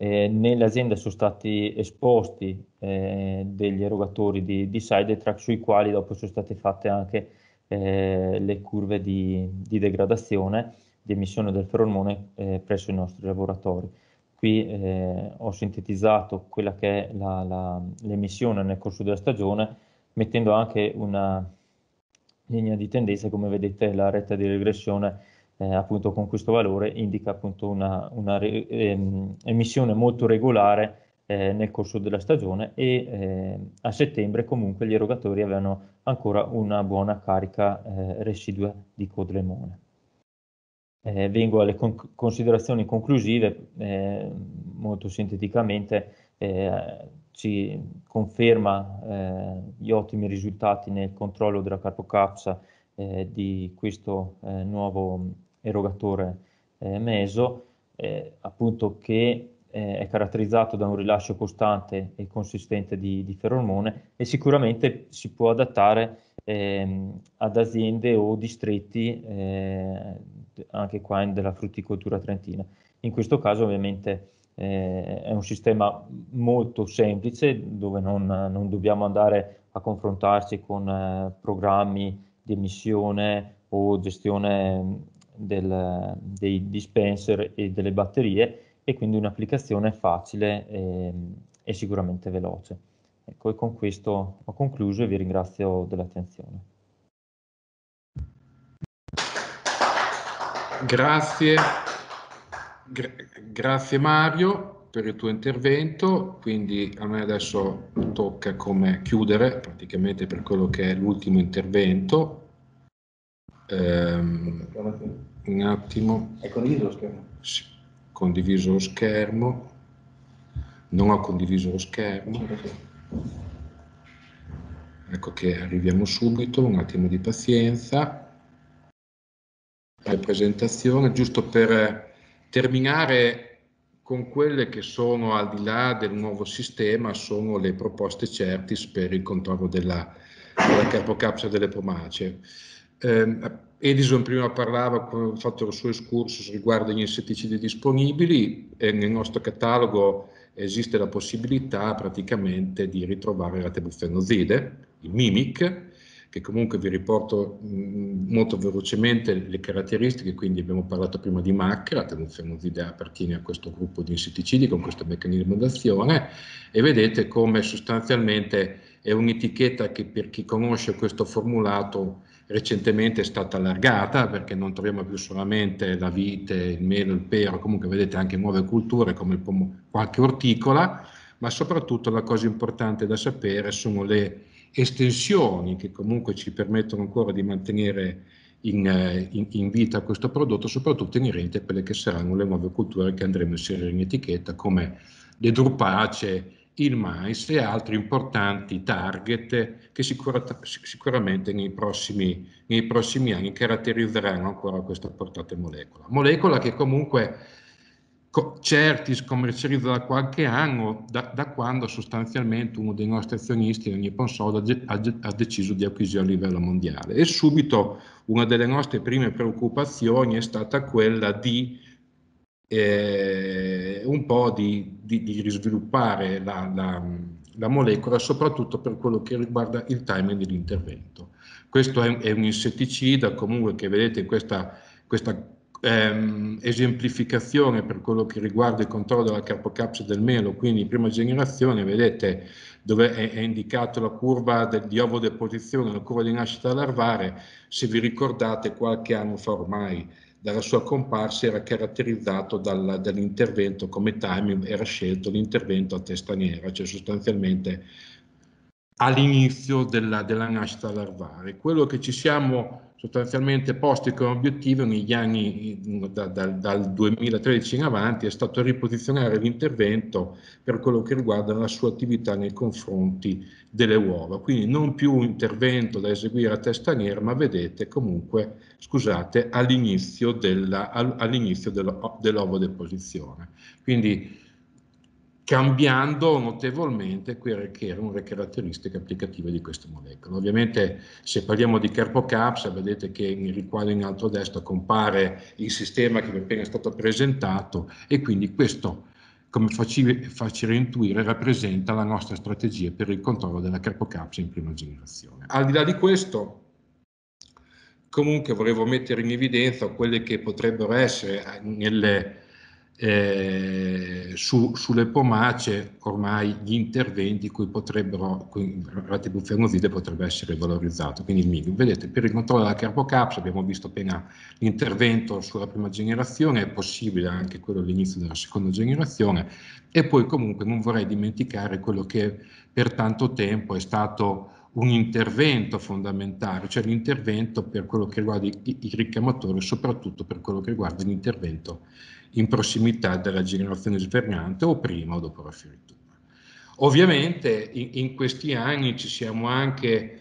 Eh, nell'azienda sono stati esposti eh, degli erogatori di, di sidetrack sui quali dopo sono state fatte anche eh, le curve di, di, degradazione di emissione del feromone eh, presso i nostri laboratori. Qui eh, ho sintetizzato quella che è l'emissione nel corso della stagione mettendo anche una linea di tendenza, come vedete la retta di regressione eh, appunto con questo valore indica appunto una, una re, ehm, emissione molto regolare eh, nel corso della stagione e eh, a settembre comunque gli erogatori avevano ancora una buona carica eh, residua di codlemone. Eh, vengo alle con considerazioni conclusive, eh, molto sinteticamente ci conferma gli ottimi risultati nel controllo della carpocapsa di questo eh, nuovo erogatore eh, meso, eh, appunto che eh, è caratterizzato da un rilascio costante e consistente di, di ferormone e sicuramente si può adattare ehm, ad aziende o distretti eh, anche qua in, della frutticoltura trentina. In questo caso ovviamente eh, è un sistema molto semplice dove non, non dobbiamo andare a confrontarci con eh, programmi di emissione o gestione del, dei dispenser e delle batterie e quindi un'applicazione facile e, ehm, e sicuramente veloce. Ecco, e con questo ho concluso e vi ringrazio dell'attenzione. Grazie, Gra grazie Mario per il tuo intervento, quindi a me adesso tocca come chiudere praticamente per quello che è l'ultimo intervento Ehm, un attimo. È condiviso lo schermo? Sì, condiviso lo schermo. Non ho condiviso lo schermo. Ecco che arriviamo subito, un attimo di pazienza. La presentazione, giusto per terminare con quelle che sono al di là del nuovo sistema sono le proposte CERTIS per il controllo della, della capocapsula delle pomace. Ehm, Edison prima parlava, quando ha fatto il suo escursus riguardo agli insetticidi disponibili, e nel nostro catalogo esiste la possibilità praticamente di ritrovare la tebufenozide, il mimic, che comunque vi riporto mm, molto velocemente le caratteristiche, quindi abbiamo parlato prima di MAC, la tenuzionozidea appartiene a questo gruppo di insetticidi con questo meccanismo d'azione e vedete come sostanzialmente è un'etichetta che per chi conosce questo formulato recentemente è stata allargata perché non troviamo più solamente la vite, il melo, il pero, comunque vedete anche nuove culture come pomo, qualche orticola, ma soprattutto la cosa importante da sapere sono le estensioni che comunque ci permettono ancora di mantenere in, eh, in, in vita questo prodotto, soprattutto in a quelle che saranno le nuove culture che andremo a inserire in etichetta come le drupace il mais e altri importanti target che sicura, sicuramente nei prossimi, nei prossimi, anni caratterizzeranno ancora questa portata molecola. Molecola che comunque co Certis commercializza da qualche anno, da, da, quando sostanzialmente uno dei nostri azionisti, la Nippon Soda, ha, ha deciso di acquisire a livello mondiale. E subito una delle nostre prime preoccupazioni è stata quella di eh, un po' di, di, di risviluppare la, la, la, molecola, soprattutto per quello che riguarda il timing dell'intervento. Questo è, è un insetticida comunque che vedete in questa, questa ehm, esemplificazione per quello che riguarda il controllo della carpocapside del melo, quindi in prima generazione, vedete dove è, è indicata la curva del, di ovodeposizione, la curva di nascita larvare, se vi ricordate qualche anno fa ormai dalla sua comparsa era caratterizzato dal, dall'intervento come timing, era scelto l'intervento a testa nera, cioè sostanzialmente all'inizio della, della nascita larvare. Quello che ci siamo sostanzialmente posti come obiettivo negli anni da, da, dal 2013 in avanti è stato riposizionare l'intervento per quello che riguarda la sua attività nei confronti delle uova. Quindi non più intervento da eseguire a testa nera, ma vedete comunque, scusate, all'inizio della, all dell'ovodeposizione. Quindi cambiando notevolmente quelle che erano le caratteristiche applicative di queste molecole. Ovviamente se parliamo di carbocaps, vedete che nel riquadro in alto a destra compare il sistema che vi è appena stato presentato e quindi questo, come facile, intuire, rappresenta la nostra strategia per il controllo della carbocaps in prima generazione. Al di là di questo, comunque volevo mettere in evidenza quelle che potrebbero essere nelle eh, su, sulle pomace ormai gli interventi cui potrebbero, cui rate buffernoside potrebbe essere valorizzato, quindi il minimo Vedete, per il controllo della carbocaps abbiamo visto appena l'intervento sulla prima generazione, è possibile anche quello all'inizio della seconda generazione, e poi comunque non vorrei dimenticare quello che per tanto tempo è stato un intervento fondamentale, cioè l'intervento per quello che riguarda il riccamatori, soprattutto per quello che riguarda l'intervento in prossimità della generazione svernante o prima o dopo la fioritura. Ovviamente in, in questi anni ci siamo anche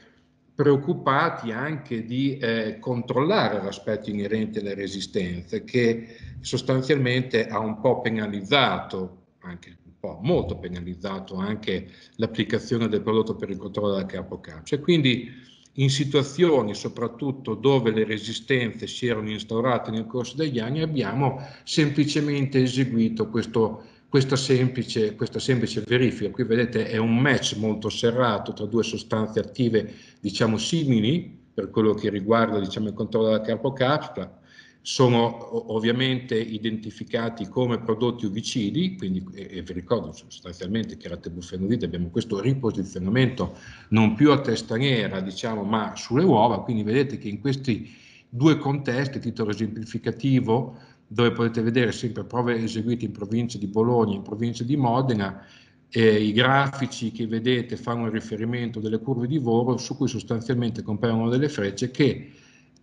preoccupati anche di eh, controllare l'aspetto inerente alle resistenze che sostanzialmente ha un po' penalizzato, anche un po' molto penalizzato anche l'applicazione del prodotto per il controllo della capocapsia. Quindi in situazioni soprattutto dove le resistenze si erano instaurate nel corso degli anni, abbiamo semplicemente eseguito questo, questa, semplice, questa, semplice, verifica. Qui vedete è un match molto serrato tra due sostanze attive diciamo simili per quello che riguarda diciamo, il controllo della carbocapsula, sono ovviamente identificati come prodotti uvicidi, quindi, e, e vi ricordo sostanzialmente che la tebufenolide abbiamo questo riposizionamento non più a testa nera, diciamo, ma sulle uova, quindi vedete che in questi due contesti, titolo esemplificativo, dove potete vedere sempre prove eseguite in provincia di Bologna, in provincia di Modena, eh, i grafici che vedete fanno riferimento delle curve di volo su cui sostanzialmente compaiono delle frecce che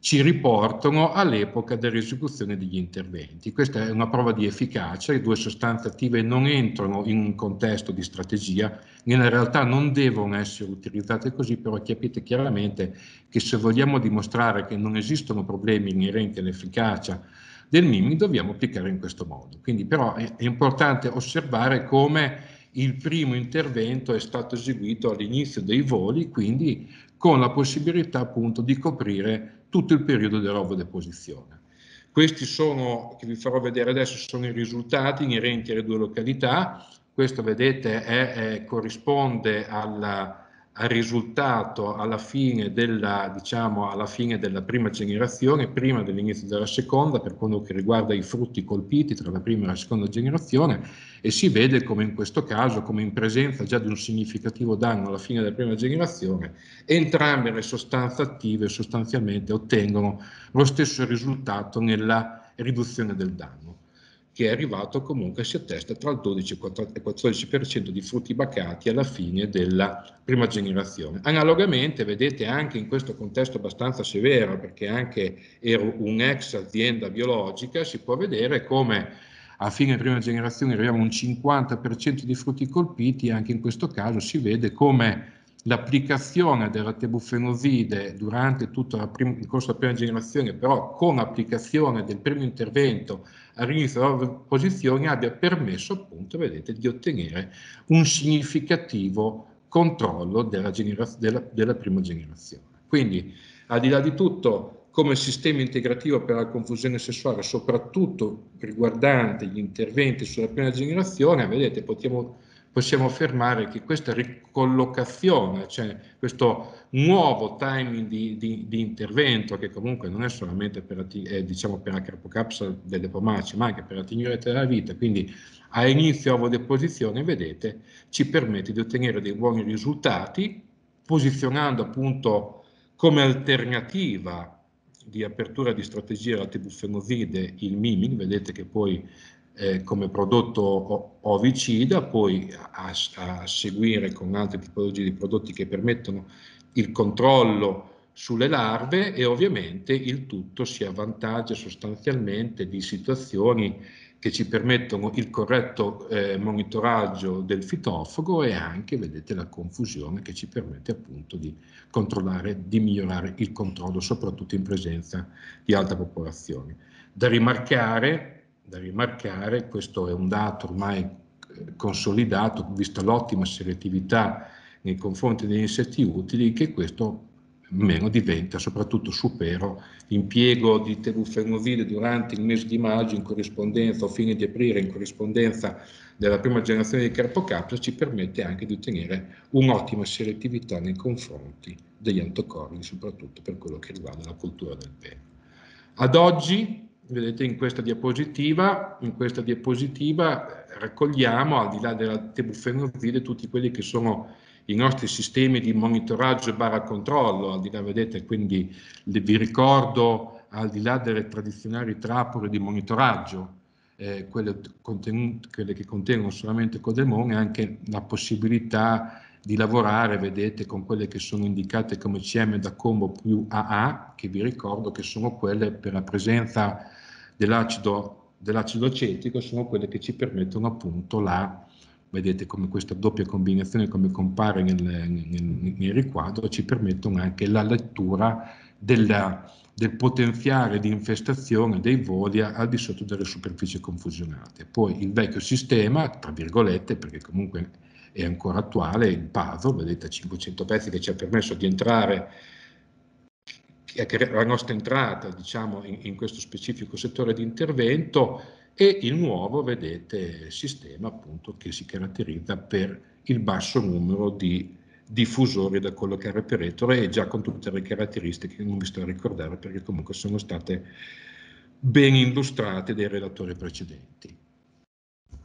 ci riportano all'epoca dell'esecuzione degli interventi. Questa è una prova di efficacia, le due sostanze attive non entrano in un contesto di strategia, nella realtà non devono essere utilizzate così, però capite chiaramente che se vogliamo dimostrare che non esistono problemi inerenti all'efficacia del MIMI dobbiamo applicare in questo modo. Quindi però è importante osservare come il primo intervento è stato eseguito all'inizio dei voli, quindi con la possibilità appunto di coprire tutto il periodo della rovodeposizione. Questi sono, che vi farò vedere adesso, sono i risultati inerenti alle due località. Questo, vedete, è, è, corrisponde alla, al risultato alla fine, della, diciamo, alla fine della prima generazione, prima dell'inizio della seconda, per quello che riguarda i frutti colpiti tra la prima e la seconda generazione, e si vede come in questo caso, come in presenza già di un significativo danno alla fine della prima generazione, entrambe le sostanze attive sostanzialmente ottengono lo stesso risultato nella riduzione del danno che è arrivato comunque si attesta tra il 12 e il 14% di frutti bacati alla fine della prima generazione. Analogamente, vedete anche in questo contesto abbastanza severo, perché anche ero un'ex azienda biologica, si può vedere come a fine prima generazione arriviamo a un 50% di frutti colpiti, anche in questo caso si vede come l'applicazione della tebufenoside durante tutto il corso della prima generazione, però con applicazione del primo intervento all'inizio della posizione, abbia permesso appunto, vedete, di ottenere un significativo controllo della, della, della prima generazione. Quindi, al di là di tutto, come sistema integrativo per la confusione sessuale, soprattutto riguardante gli interventi sulla prima generazione, vedete, potiamo, possiamo affermare che questa ricollocazione, cioè questo nuovo timing di, di, di intervento, che comunque non è solamente per la, eh, diciamo per la carpocapsa delle pomaci, ma anche per la tenurità della vita, quindi a inizio ovodeposizione, vedete, ci permette di ottenere dei buoni risultati, posizionando appunto come alternativa di apertura di strategie latibufenovide, il MIMIN, vedete che poi eh, come prodotto ovicida, poi a, a, seguire con altre tipologie di prodotti che permettono il controllo sulle larve e ovviamente il tutto si avvantaggia sostanzialmente di situazioni che ci permettono il corretto eh, monitoraggio del fitofago e anche, vedete, la confusione che ci permette appunto di controllare, di migliorare il controllo, soprattutto in presenza di alta popolazione. Da rimarcare, da rimarcare questo è un dato ormai eh, consolidato, vista l'ottima selettività nei confronti degli insetti utili, che questo meno diventa, soprattutto supero l'impiego di telufenovile durante il mese di maggio in corrispondenza o fine di aprile in corrispondenza della prima generazione di carpocapsia ci permette anche di ottenere un'ottima selettività nei confronti degli antocorini, soprattutto per quello che riguarda la cultura del pelo. Ad oggi, vedete in questa diapositiva, in questa diapositiva raccogliamo, al di là della tebufenovide, tutti quelli che sono i nostri sistemi di monitoraggio e barra controllo, al di là vedete, quindi vi ricordo al di là delle tradizionali trappole di monitoraggio, eh, quelle, quelle, che contengono solamente Codemon, anche la possibilità di lavorare, vedete, con quelle che sono indicate come CM da combo più AA, che vi ricordo che sono quelle per la presenza dell'acido dell acetico, sono quelle che ci permettono appunto la vedete come questa doppia combinazione come compare nel, nel, nel riquadro ci permettono anche la lettura della, del potenziale di infestazione dei voli al di sotto delle superfici confusionate. Poi il vecchio sistema, tra virgolette, perché comunque è ancora attuale, il PASO, vedete 500 pezzi che ci ha permesso di entrare la nostra entrata diciamo, in, in questo specifico settore di intervento, e il nuovo, vedete, sistema appunto che si caratterizza per il basso numero di diffusori da collocare per ettore e già con tutte le caratteristiche che non vi sto a ricordare perché comunque sono state ben illustrate dai relatori precedenti.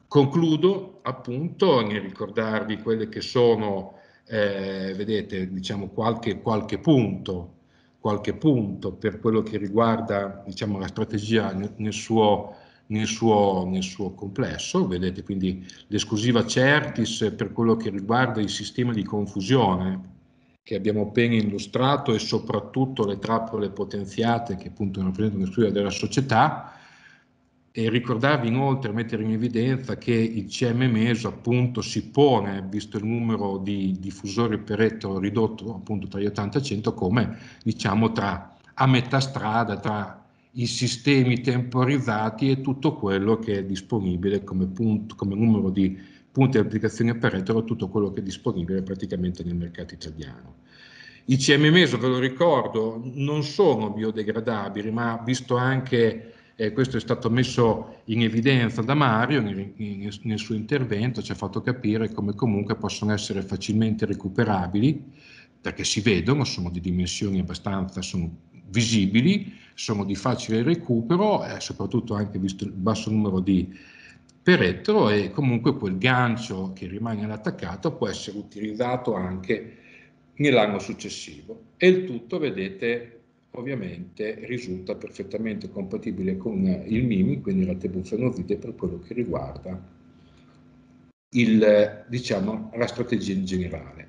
Concludo appunto nel ricordarvi quelle che sono, eh, vedete, diciamo qualche, qualche punto qualche punto per quello che riguarda diciamo, la strategia nel, nel, suo nel suo, nel suo complesso. Vedete quindi l'esclusiva Certis per quello che riguarda il sistema di confusione che abbiamo appena illustrato e soprattutto le trappole potenziate che appunto rappresentano l'esclusiva della società e ricordarvi inoltre, mettere in evidenza che il CMMESO appunto si pone, visto il numero di diffusori per ettaro ridotto appunto tra gli 80 e 100, come diciamo tra, a metà strada tra i sistemi temporizzati e tutto quello che è disponibile come, punto, come numero di punti di applicazione per etero, tutto quello che è disponibile praticamente nel mercato italiano. I CMMESO, ve lo ricordo, non sono biodegradabili, ma visto anche, eh, questo è stato messo in evidenza da Mario in, nel suo intervento, ci ha fatto capire come comunque possono essere facilmente recuperabili, perché si vedono, sono di dimensioni abbastanza, sono visibili, sono di facile recupero, eh, soprattutto anche visto il basso numero di per ettaro e comunque quel gancio che rimane all'attaccato può essere utilizzato anche nell'anno successivo e il tutto vedete ovviamente risulta perfettamente compatibile con il MIMI, quindi la tebufanovide per quello che riguarda il, diciamo, la strategia in generale.